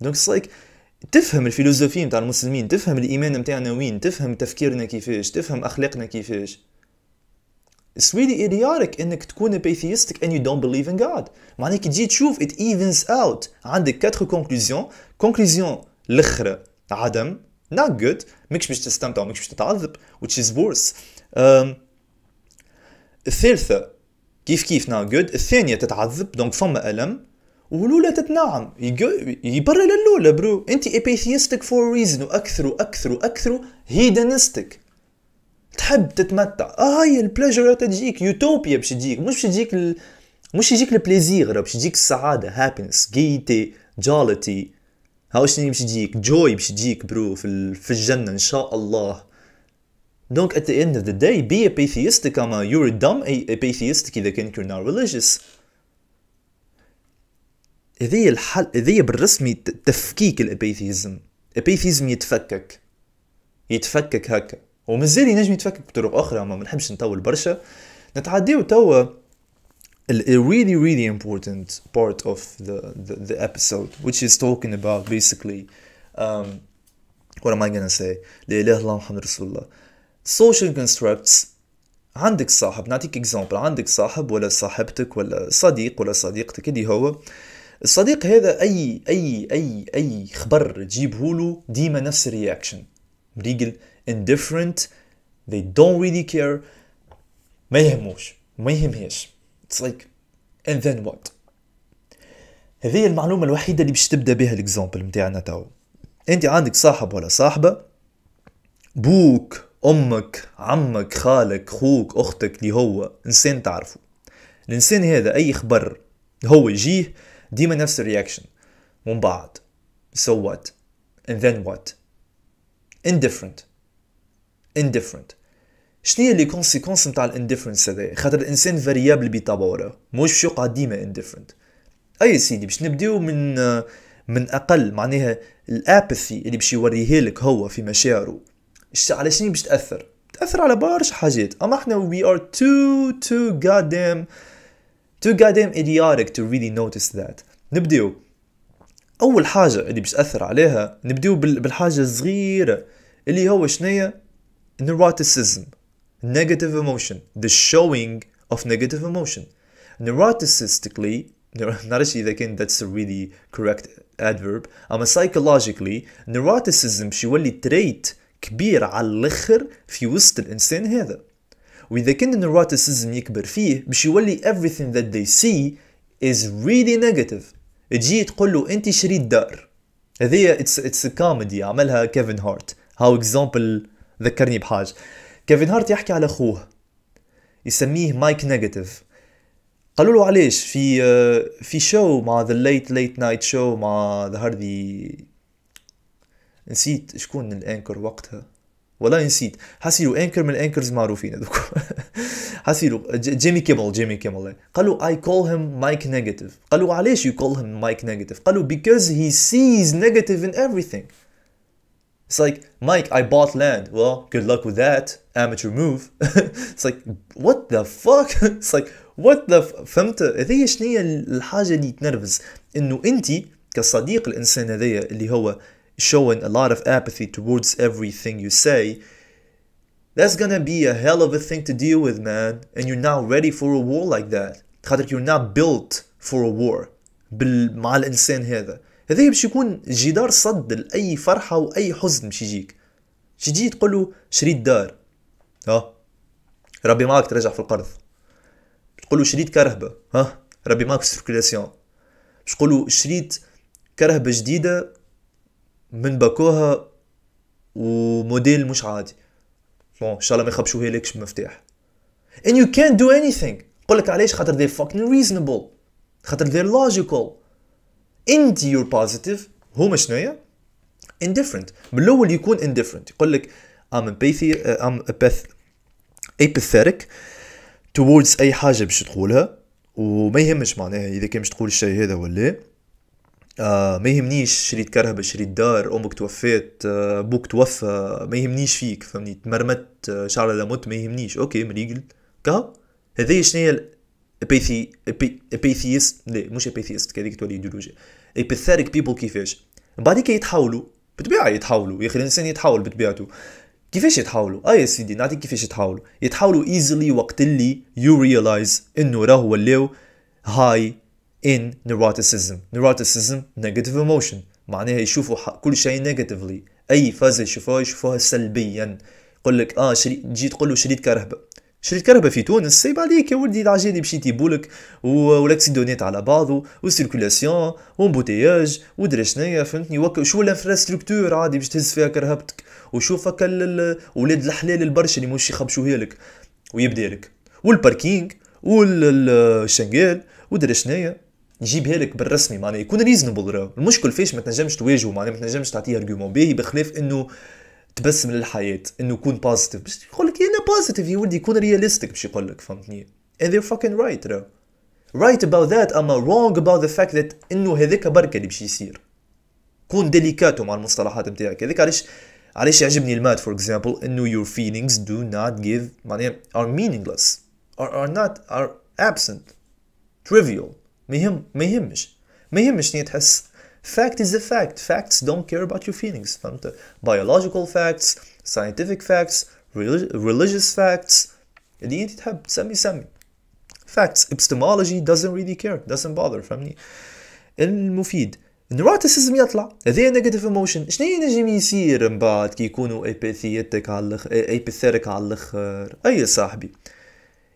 دونك سايك تفهم الفيلوزوفي نتاع المسلمين تفهم الايمان نتاعنا وين تفهم تفكيرنا كيفاش تفهم اخلاقنا كيفاش It's ايديارك انك تكون بيثيستك and you don't believe in God. معناها كي تجي تشوف it evens out. عندك 4 conclusions. conclusion الاخرى عدم not good ماكش باش تستمتع ماكش باش تتعذب which is worse. Um, الثالثة كيف كيف not good. الثانية تتعذب دونك فما ألم. والولا تتنعم يبرر للولا برو أنت ايبيثيستك فور ريزن وأكثر وأكثر وأكثر هيدنستك تحب تتمتع آه هاي البلاجر تجيك يوتوبيا باش تجيك مش باش تجيك ال... مش يجيك البليزير باش تجيك السعادة هابينس جيتي جالتي ها واش باش تجيك جوي باش تجيك برو في, في الجنة إن شاء الله دونك at the end of the day be atheistic أما دم اي ايبيثيستك إذا كان you're not religious هذه الحل هذه بالرسمي تفكيك الابيثيزم الابيثيزم يتفكك يتفكك هكا ومازال ينجم يتفكك بطرق اخرى ما نحبش نطول برشا نتعديو توا ال really really important part of the, the, the episode which is talking about basically um, what am I gonna say لا إله إلا محمد رسول الله social constructs عندك صاحب نعطيك example عندك صاحب ولا صاحبتك ولا صديق ولا صديقتك اللي هو uh, الصديق هذا اي اي اي اي خبر تجيبه له ديما نفس الرياكشن مريقل indifferent they don't really care ما يهموش ما يهمهاش it's like and then what هذه المعلومة الوحيدة اللي باش تبدا بها الاكزامبل نتاعنا توا انت عندك صاحب ولا صاحبة بوك امك عمك خالك خوك اختك اللي هو انسان تعرفه الانسان هذا اي خبر هو يجيه ديما نفس الرياكشن من بعد so what and then what indifferent indifferent شنو هي لي كونسيكونس نتاع الاندفرنس هذايا خاطر الانسان فاريابل بطبعه مش باش يقعد ديما indifferent اي سيدي باش نبداو من من اقل معناها الابثي اللي باش يوريه لك هو في مشاعره على شنو باش تاثر تاثر على برشا حاجات اما احنا وي ار تو تو goddamn too goddamn idiotic to really notice that نبديو اول حاجه اللي باش اثر عليها نبديو بالحاجه الصغيره اللي هو شنية neuroticism negative emotion the showing of negative emotion neuroticistically نعرفش اذا كان that's a really correct adverb اما psychologically neuroticism شي يولي trait كبير على الاخر في وسط الانسان هذا وإذا كان النيروتيسيزم يكبر فيه باش يولي everything that they see is really negative تجي تقول له أنت شريت دار هذه اتس a كوميدي عملها كيفن هارت هاو اكزامبل ذكرني بحاجة كيفن هارت يحكي على أخوه يسميه مايك نيجاتيف قالوا له علاش في في شو مع ذا ليت ليت نايت شو مع ذا ذي نسيت شكون الانكر وقتها ولا نسيت حسيلو انكر من الانكرز معروفين هذوك حسيلو جيمي كيمل جيمي كيمل قال له اي كول هيم مايك نيجاتيف قال له علاش يو كول هيم مايك نيجاتيف قال له بيكوز هي سيز نيجاتيف ان everything It's like, Mike, I bought land. Well, good luck with that. Amateur move. It's like, what the fuck? It's like, what the f... فهمت؟ هذه شنو هي الحاجة اللي تنرفز؟ إنه أنت كصديق الإنسان هذايا اللي هو showing a lot of apathy towards everything you say, that's gonna be a hell of a thing to deal with, man. And you're not ready for a war like that. خاطر you're not built for a war بال... مع الانسان هذا. هذا باش يكون جدار صد لاي فرحه واي حزن باش يجيك. باش تجي تقول له شريت دار. ها ربي معاك ترجع في القرض. تقول له شريت كرهبه ها ربي معاك في السيركولاسيون. باش تقول له شريت كرهبه جديده من باكوها وموديل مش عادي بون ان شاء الله ما يخبشوها لكش بمفتاح and you can't do anything يقول لك علاش خاطر they're fucking reasonable خاطر they're logical انت you're positive هما شنايا indifferent من الاول يكون indifferent يقول لك I'm empathy uh, I'm apath apathetic towards اي حاجه باش تقولها وما يهمش معناها اذا كان باش تقول الشيء هذا ولا لا آه ما يهمنيش شريت كرهبة شريت دار امك توفيت آه بوك توفى ما يهمنيش فيك فهمني تمرمت آه، شعر مت ما يهمنيش اوكي مريقل كا هذه شنو ابيثي ابيثيست لا مش ابيثيست كذلك تولي ايديولوجيا ابيثاريك بيبول كيفاش بعديك يتحولوا بطبيعه يتحولوا يا اخي الانسان يتحول بطبيعته كيفاش يتحولوا اه يا سيدي نعطيك كيفاش يتحولوا يتحولوا ايزلي وقت اللي يو ريلايز انه راهو ولاو هاي in neuroticism neuroticism negative emotion معناها يشوفوا كل شيء negatively اي فازة يشوفوها يشوفوها سلبيا يقول لك اه شري... تجي تقول له شريط كهرباء شريط كهرباء في تونس سيب عليك يا ولدي العجين يمشي يطيبولك والاكسيدونات على بعضه والسيركولاسيون ومبوتياج ودري شنيا فهمتني وك... شو الانفراستركتور عادي باش تهز فيها كرهبتك وشوفك ولاد الحلال البرشا اللي مش يخبشوها لك ويبدا لك والباركينج والشنغال ودري شنيا يجيبها لك بالرسمي معناها يكون ريزونبل راه المشكل فيش ما تنجمش تواجهه معناها ما تنجمش تعطيه ارجيومون باهي بخلاف انه تبسم للحياه انه كون بوزيتيف باش يقول لك إيه، انا بوزيتيف يا ولدي كون رياليستيك باش يقول لك فهمتني and they're fucking right راه right about that اما wrong about the fact that انه هذاك بركه اللي باش يصير كون ديليكاتو مع المصطلحات نتاعك هذاك علاش علاش يعجبني المات فور اكزامبل انه your feelings do not give معناها are meaningless are, are not are absent trivial ما يهم ما يهمش ما يهمش شنو تحس fact is a fact facts don't care about your feelings فهمت biological facts scientific facts religious facts اللي انت تحب تسمي سمي facts epistemology doesn't really care doesn't bother فهمني المفيد neuroticism يطلع هذا نيجاتيف ايموشن شنو ينجم يصير من بعد كي يكونوا ايبيثيتك على الاخر ايبيثيرك على الاخر اي صاحبي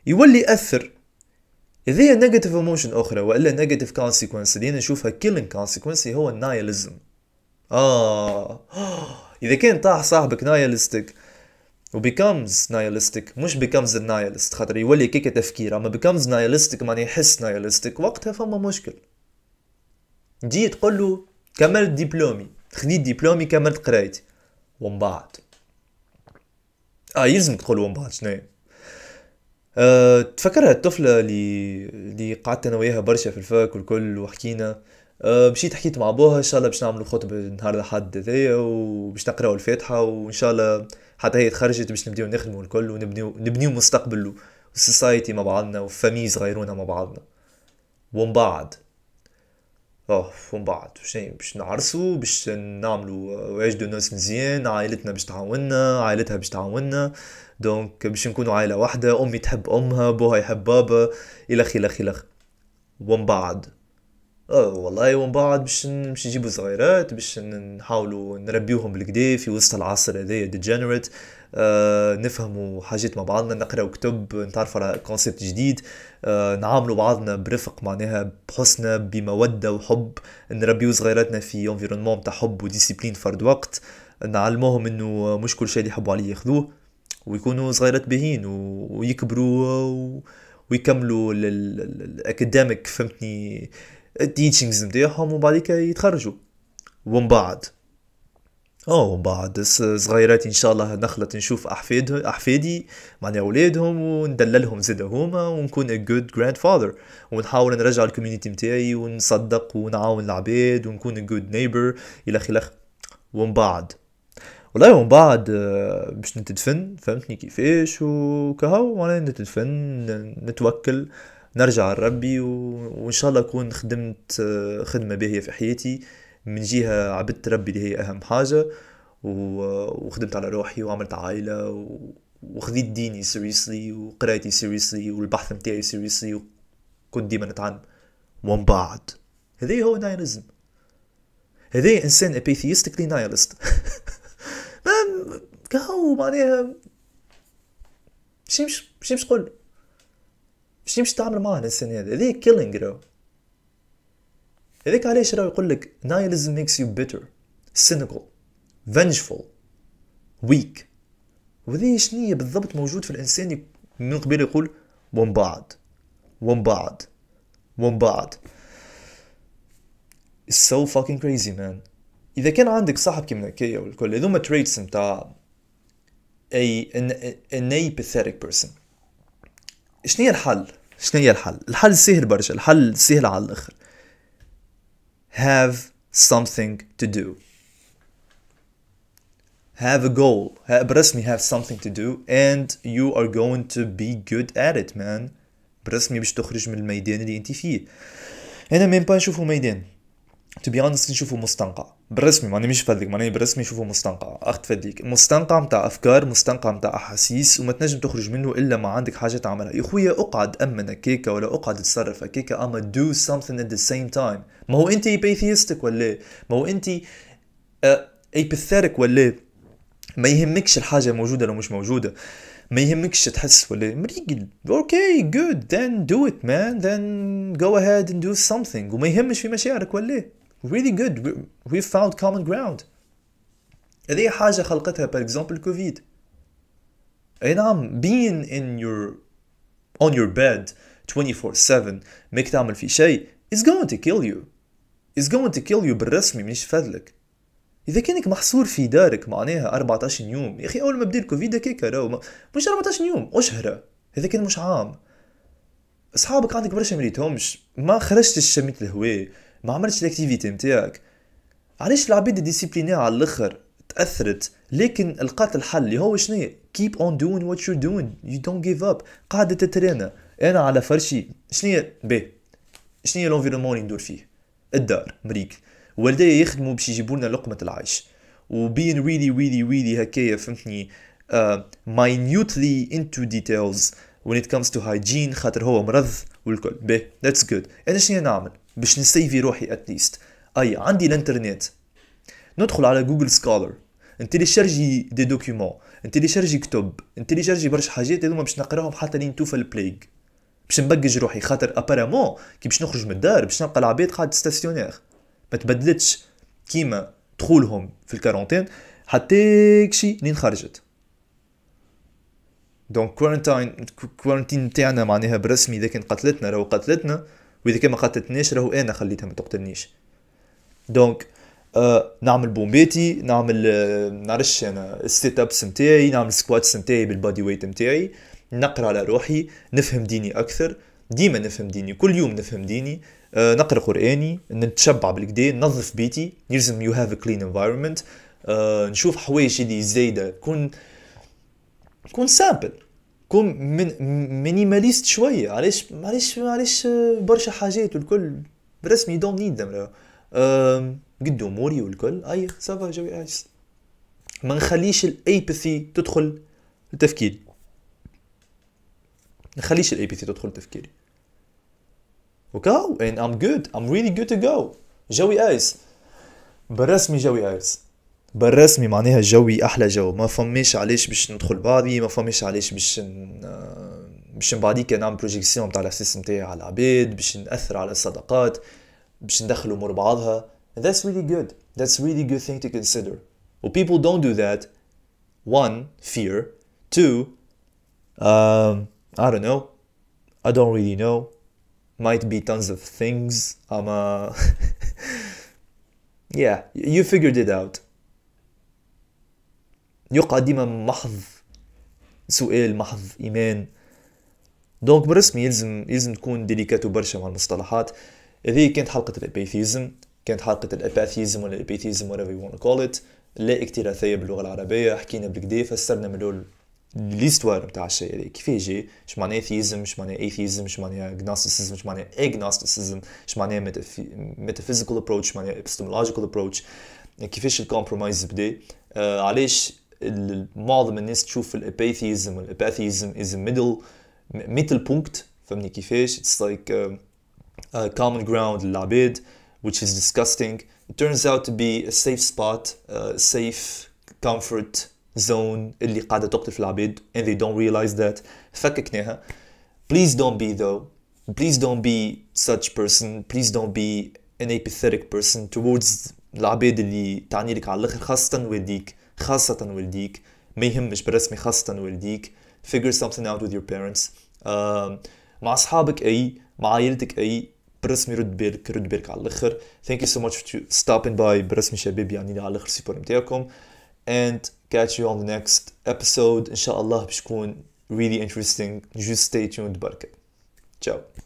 يولي ياثر اذا هي نيجاتيف ايموشن اخرى والا نيجاتيف كونسيكونس اللي نشوفها كيلينج كونسيكونس هو النايلزم آه. اذا كان طاح صاحبك نايلستيك وبيكمز نايلستيك مش بيكمز النايلست خاطر يولي كيك تفكير اما بيكمز نايلستيك معناها يحس نايلستيك وقتها فما مشكل تجي تقول له كملت دبلومي خديت دبلومي كملت قرايتي ومن بعد اه يلزمك تقول ومن بعد شنو أه، تفكرها الطفلة اللي اللي قعدت أنا وياها برشا في الفاك والكل وحكينا أه، مشيت حكيت مع بوها إن شاء الله باش نعملوا خطبة نهار الأحد هذايا وباش نقراو الفاتحة وإن شاء الله حتى هي تخرجت باش نبداو نخدموا الكل ونبنيو نبنيو مستقبل وسوسايتي مع بعضنا وفامي صغيرونا مع بعضنا ومن بعد اه ومن بعد يعني؟ باش نعرسوا باش نعملوا آه، واجدوا ناس مزيان عائلتنا باش تعاوننا عائلتها باش تعاوننا دونك باش نكونوا عائله واحده امي تحب امها بوها يحب بابا الخ الخ الخ ومن بعد اه والله ومن بعد باش باش نجيبوا صغيرات باش نحاولوا نربيوهم بالكدا في وسط العصر هذايا ديجنريت آه نفهموا حاجات مع بعضنا نقراو كتب نتعرفوا على كونسيبت جديد آه نعاملوا بعضنا برفق معناها بحسنى بموده وحب نربيو صغيراتنا في انفيرونمون تاع حب وديسيبلين فرد وقت نعلموهم انه مش كل شيء اللي يحبوا عليه ياخذوه ويكونوا صغيرات باهين ويكبروا ويكملوا الاكاديميك فهمتني التيتشنجز نتاعهم وبعديك يتخرجوا ومن بعد اه ومن بعد صغيرات ان شاء الله نخلط نشوف احفادهم احفادي معناها اولادهم وندللهم زاد هما ونكون جود جراند فاذر ونحاول نرجع الكوميونيتي نتاعي ونصدق ونعاون العباد ونكون ا جود نيبر الى اخره ومن بعد والله ومن بعد باش آه، نتدفن فهمتني كيفاش وكهو معناها نتدفن نتوكل نرجع لربي وان شاء الله اكون خدمت آه، خدمه باهيه في حياتي من جهه عبدت ربي اللي هي اهم حاجه وخدمت على روحي وعملت عائله وخذيت ديني سيريسلي وقرايتي سيريسلي والبحث نتاعي سيريسلي وكنت ديما نتعلم ومن بعد هذا هو نايلزم هذا انسان ابيثيستيكلي نايلست كهو معناها شي مش شي مش قول شي مش تعمل معاه الانسان هذا هذيك كيلينغ راهو هذيك علاش راهو يقول لك نايلزم ميكس يو بيتر سينيكال vengeful ويك وذي شنية بالضبط موجود في الانسان من قبل يقول ومن بعد ومن بعد ومن بعد It's so fucking crazy man اذا كان عندك صاحب كيما هكايا والكل هذوما تريتس نتاع اي ان اي باثيتيك بيرسون شنو هي الحل شنو هي الحل الحل سهل برشا الحل سهل على الاخر have something to do have a goal برسمي have something to do and you are going to be good at it man برسمي باش تخرج من الميدان اللي انت فيه انا ميم با نشوفو ميدان تو بي اونست نشوفوا مستنقع بالرسمي ماني مش فذيك ماني بالرسمي نشوفوا مستنقع اخت فذيك مستنقع نتاع افكار مستنقع نتاع احاسيس وما تنجم تخرج منه الا ما عندك حاجه تعملها يا خويا اقعد امن هكاك ولا اقعد تصرف هكاك اما دو something at the same time ما هو انت بيثيستك ولا إيه؟ ما هو انت ايبثارك آه، ولا إيه؟ ما يهمكش الحاجه موجوده ولا مش موجوده ما يهمكش تحس ولا مريقل اوكي جود then do it man then go ahead and do something وما يهمش في مشاعرك ولا إيه؟ really good we, we found common ground هذه حاجة خلقتها for example COVID. اي نعم being in your on your bed 24/7 ماك تعمل في شيء is going to kill you is going to kill you بالرسمي مانيش فادلك اذا كانك محصور في دارك معناها 14 يوم يا اخي اول ما بدا الكوفيد هكاك راهو مش 14 يوم اشهر هذا كان مش عام اصحابك عندك برشا ما ما خرجتش شميت الهواء ما عملتش الاكتيفيتي نتاعك علاش العباد ديسيبلينير على الاخر تاثرت لكن لقات الحل اللي هو شنو كيب اون دوين وات يو دوين يو دونت جيف اب قاعده تترينا انا على فرشي شنو بيه شنو هي لونفيرونمون اللي ندور فيه الدار مريك والدي يخدموا باش يجيبوا لنا لقمه العيش وبين ريلي ريلي ريلي هكايا فهمتني ماينيوتلي انتو ديتيلز when it comes to hygiene خاطر هو مرض والكل بي ذاتس جود انا شنو نعمل باش نسيفي روحي اتليست اي عندي الانترنت ندخل على جوجل سكولر نتيليشارجي دي دوكيومون نتيليشارجي كتب نتيليشارجي برشا حاجات هذوما باش نقراهم حتى لين توفى البليغ باش نبقج روحي خاطر ابارامون كي باش نخرج من الدار باش نلقى العباد قاعد ستاسيونير ما تبدلتش كيما دخولهم في الكارونتين حتى كشي لين خرجت دونك كوارنتاين كوارنتين تاعنا معناها برسمي اذا كان قتلتنا لو قتلتنا واذا كان ما قتلتنيش راهو انا خليتها ما تقتلنيش دونك آه نعمل بومباتي نعمل آه، نعرفش انا السيت ابس نتاعي نعمل سكواتس نتاعي بالبادي ويت نتاعي نقرا على روحي نفهم ديني اكثر ديما نفهم ديني كل يوم نفهم ديني آه نقرا قراني نتشبع بالكدا ننظف بيتي يلزم يو هاف كلين انفايرمنت نشوف حوايج اللي زايده كون كون سامبل كوم من مينيماليست شويه علاش علاش علاش برشا حاجات والكل برسمي دون نيد قد اموري والكل اي سافا جوي ايس ما نخليش الايباثي تدخل التفكير نخليش الايباثي تدخل التفكير اوكا ان ام جود ام ريلي جود تو جو جوي ايس بالرسمي جوي ايس بالرسمي معناها الجوي احلى جو ما فهميش علاش باش ندخل بعضي ما فهميش علاش باش باش من كان نعمل بروجيكسيون نتاع الاساس نتاعي على العباد باش ناثر على الصداقات باش ندخل امور بعضها And that's really good that's really good thing to consider well people don't do that one fear two um, I don't know I don't really know might be tons of things I'm uh... yeah you figured it out يقع ديما محظ سؤال محظ ايمان دونك بالرسمي يلزم يلزم تكون ديليكاتو برشا مع المصطلحات هذه كانت حلقه الابيثيزم كانت حلقه الاباثيزم ولا الابيثيزم ولا يو كول ات لا اكتراثيه باللغه العربيه حكينا بالكدا فسرنا من الاول ليستوار نتاع الشيء هذا كيفاه جاي اش معناه ثيزم اش معناه ايثيزم اش معناه اغناستيسيزم اش معناه اغناستيسيزم اش معناه ميتافيزيكال ابروتش اش معناه ابستمولوجيكال ابروتش كيفاش الكومبرومايز بدا آه، علاش معظم الناس تشوف الاباثيزم والاباثيزم از ميدل ميدل from فهمني كيفاش اتس لايك common ground للعباد which is disgusting it turns out to be a safe spot a safe comfort zone اللي قاعدة تقتل في العباد and they don't realize that فككناها please don't be though please don't be such person please don't be an apathetic person towards العباد اللي تعني لك على الاخر خاصة خاصة والديك ما يهمش بالرسمي خاصة والديك figure something out with your parents uh, مع أصحابك أي مع عائلتك أي برسمي رد بالك رد بالك على الآخر thank you so much for stopping by برسمي شباب يعني على الآخر سيبور متاعكم and catch you on the next episode إن شاء الله بشكون really interesting just stay tuned بركة ciao